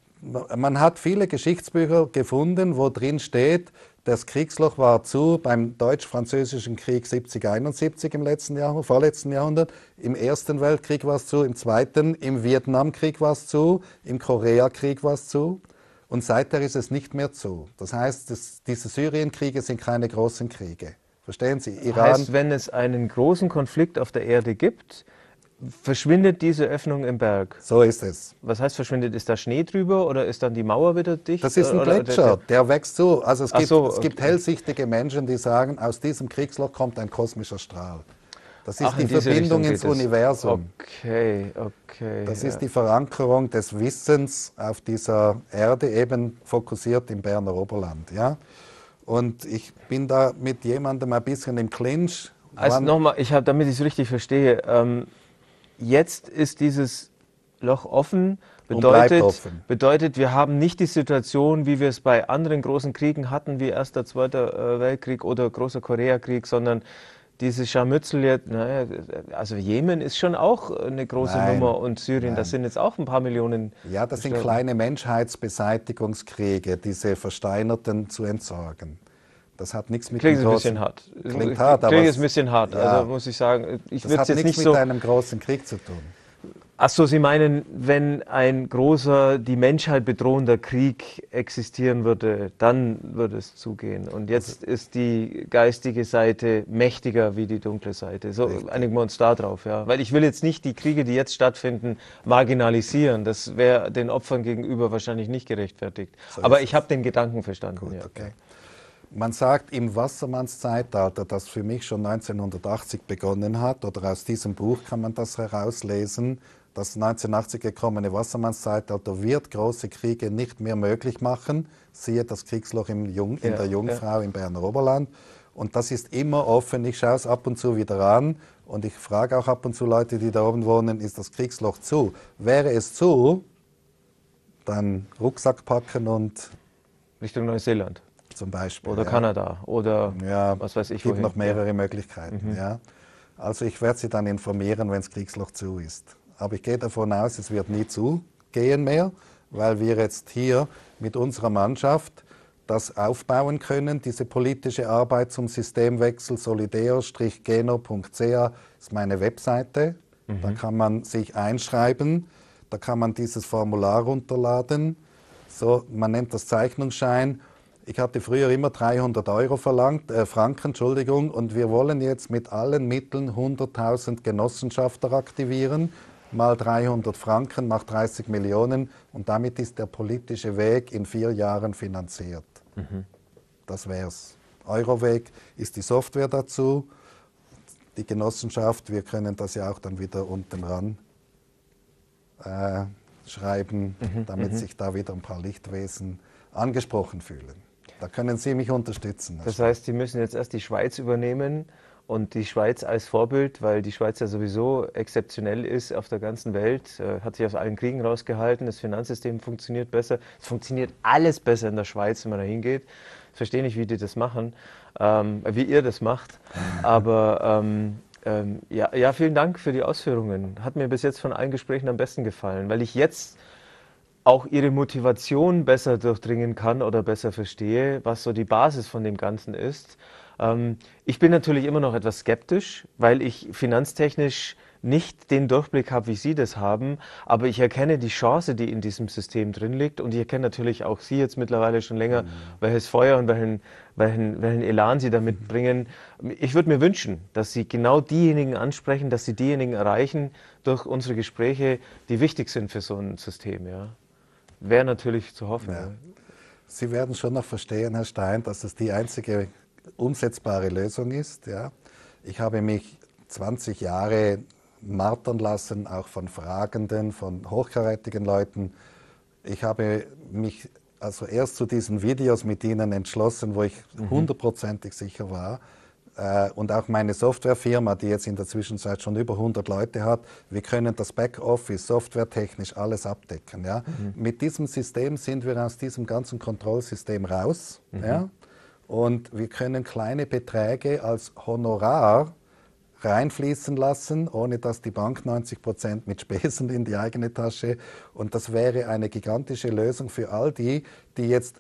Man hat viele Geschichtsbücher gefunden, wo drin steht, das Kriegsloch war zu beim Deutsch-Französischen Krieg 70-71 im letzten Jahrhundert, vorletzten Jahrhundert. Im Ersten Weltkrieg war es zu, im Zweiten, im Vietnamkrieg war es zu, im Koreakrieg war es zu. Und seither ist es nicht mehr zu. Das heißt, das, diese Syrienkriege sind keine großen Kriege. Verstehen Sie? Iran. Heißt, wenn es einen großen Konflikt auf der Erde gibt, verschwindet diese Öffnung im Berg. So ist es. Was heißt verschwindet? Ist da Schnee drüber oder ist dann die Mauer wieder dicht? Das ist ein oder, Gletscher, der wächst zu. Also es gibt, so, okay. es gibt hellsichtige Menschen, die sagen, aus diesem Kriegsloch kommt ein kosmischer Strahl. Das ist Ach, die in Verbindung ins Universum. Okay, okay. Das ja. ist die Verankerung des Wissens auf dieser Erde, eben fokussiert im Berner Oberland. Ja? Und ich bin da mit jemandem ein bisschen im Clinch. Also nochmal, damit ich es richtig verstehe, ähm, jetzt ist dieses Loch offen. Bedeutet, bedeutet, wir haben nicht die Situation, wie wir es bei anderen großen Kriegen hatten, wie Erster, Zweiter äh, Weltkrieg oder Großer Koreakrieg, sondern dieses Scharmützel jetzt, naja, also Jemen ist schon auch eine große nein, Nummer und Syrien, nein. das sind jetzt auch ein paar Millionen. Ja, das Bestellten. sind kleine Menschheitsbeseitigungskriege, diese Versteinerten zu entsorgen. Das hat nichts mit Klingt dem großen, ein bisschen hart. Klingt hart, aber Klingt ein bisschen hart. Ja, also muss ich sagen, ich würde jetzt nichts mit einem großen Krieg zu tun. Achso, Sie meinen, wenn ein großer, die Menschheit bedrohender Krieg existieren würde, dann würde es zugehen. Und jetzt also, ist die geistige Seite mächtiger wie die dunkle Seite. So einigen wir uns da drauf, ja. Weil ich will jetzt nicht die Kriege, die jetzt stattfinden, marginalisieren. Das wäre den Opfern gegenüber wahrscheinlich nicht gerechtfertigt. So Aber ich habe den Gedanken verstanden. Gut, ja. okay. Man sagt im Wassermannszeitalter, das für mich schon 1980 begonnen hat, oder aus diesem Buch kann man das herauslesen, das 1980 gekommene Wassermannszeitalter wird große Kriege nicht mehr möglich machen. Siehe das Kriegsloch Jung, in ja, der Jungfrau ja. im Berner Oberland. Und das ist immer offen. Ich schaue es ab und zu wieder an und ich frage auch ab und zu Leute, die da oben wohnen, ist das Kriegsloch zu? Wäre es zu, dann Rucksack packen und... Richtung Neuseeland zum Beispiel. Oder ja. Kanada oder ja, was weiß ich. Es gibt wohin. noch mehrere ja. Möglichkeiten. Mhm. Ja. Also ich werde Sie dann informieren, wenn das Kriegsloch zu ist. Aber ich gehe davon aus, es wird nie zugehen mehr, weil wir jetzt hier mit unserer Mannschaft das aufbauen können, diese politische Arbeit zum Systemwechsel solideo-geno.ca ist meine Webseite. Mhm. Da kann man sich einschreiben, da kann man dieses Formular runterladen. So, man nennt das Zeichnungsschein ich hatte früher immer 300 Euro verlangt, äh, Franken, Entschuldigung, und wir wollen jetzt mit allen Mitteln 100.000 Genossenschafter aktivieren, mal 300 Franken macht 30 Millionen und damit ist der politische Weg in vier Jahren finanziert. Mhm. Das wär's. Euroweg ist die Software dazu, die Genossenschaft, wir können das ja auch dann wieder unten ran äh, schreiben, mhm. damit mhm. sich da wieder ein paar Lichtwesen angesprochen fühlen. Da können Sie mich unterstützen. Das heißt, Sie müssen jetzt erst die Schweiz übernehmen und die Schweiz als Vorbild, weil die Schweiz ja sowieso exzeptionell ist auf der ganzen Welt, äh, hat sich aus allen Kriegen rausgehalten, das Finanzsystem funktioniert besser, es funktioniert alles besser in der Schweiz, wenn man da hingeht. Ich verstehe nicht, wie die das machen, ähm, wie ihr das macht, [LAUGHS] aber ähm, ähm, ja, ja, vielen Dank für die Ausführungen. Hat mir bis jetzt von allen Gesprächen am besten gefallen, weil ich jetzt auch ihre Motivation besser durchdringen kann oder besser verstehe, was so die Basis von dem Ganzen ist. Ähm, ich bin natürlich immer noch etwas skeptisch, weil ich finanztechnisch nicht den Durchblick habe, wie Sie das haben, aber ich erkenne die Chance, die in diesem System drin liegt und ich erkenne natürlich auch Sie jetzt mittlerweile schon länger, mhm. welches Feuer und welchen, welchen, welchen Elan Sie damit mhm. bringen. Ich würde mir wünschen, dass Sie genau diejenigen ansprechen, dass Sie diejenigen erreichen durch unsere Gespräche, die wichtig sind für so ein System. Ja. Wäre natürlich zu hoffen. Ja. Sie werden schon noch verstehen, Herr Stein, dass es die einzige umsetzbare Lösung ist. Ja. Ich habe mich 20 Jahre martern lassen, auch von Fragenden, von hochkarätigen Leuten. Ich habe mich also erst zu diesen Videos mit Ihnen entschlossen, wo ich mhm. hundertprozentig sicher war, äh, und auch meine Softwarefirma, die jetzt in der Zwischenzeit schon über 100 Leute hat, wir können das Backoffice softwaretechnisch alles abdecken. Ja? Mhm. Mit diesem System sind wir aus diesem ganzen Kontrollsystem raus. Mhm. Ja? Und wir können kleine Beträge als Honorar reinfließen lassen, ohne dass die Bank 90 Prozent mit Spesen in die eigene Tasche. Und das wäre eine gigantische Lösung für all die, die jetzt,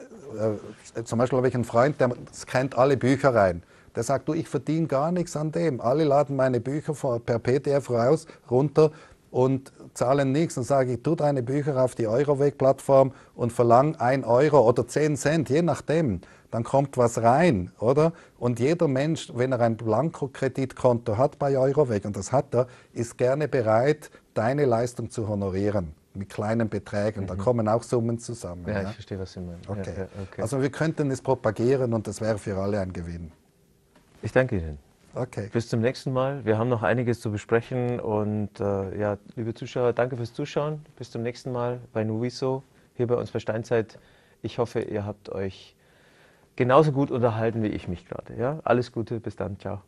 äh, zum Beispiel habe ich einen Freund, der scannt alle Bücher rein der sagt, du, ich verdiene gar nichts an dem. Alle laden meine Bücher per PDF raus, runter und zahlen nichts. Dann sage ich, tu deine Bücher auf die Euroweg-Plattform und verlang 1 Euro oder 10 Cent, je nachdem. Dann kommt was rein, oder? Und jeder Mensch, wenn er ein Blankokreditkonto hat bei Euroweg, und das hat er, ist gerne bereit, deine Leistung zu honorieren mit kleinen Beträgen. Da mhm. kommen auch Summen zusammen. Ja, ja? ich verstehe, was Sie meinen. Okay. Ja, okay. Also wir könnten es propagieren und das wäre für alle ein Gewinn. Ich danke Ihnen. Okay. Bis zum nächsten Mal. Wir haben noch einiges zu besprechen. Und äh, ja, liebe Zuschauer, danke fürs Zuschauen. Bis zum nächsten Mal bei Nuviso, hier bei uns bei Steinzeit. Ich hoffe, ihr habt euch genauso gut unterhalten wie ich mich gerade. Ja? Alles Gute, bis dann, ciao.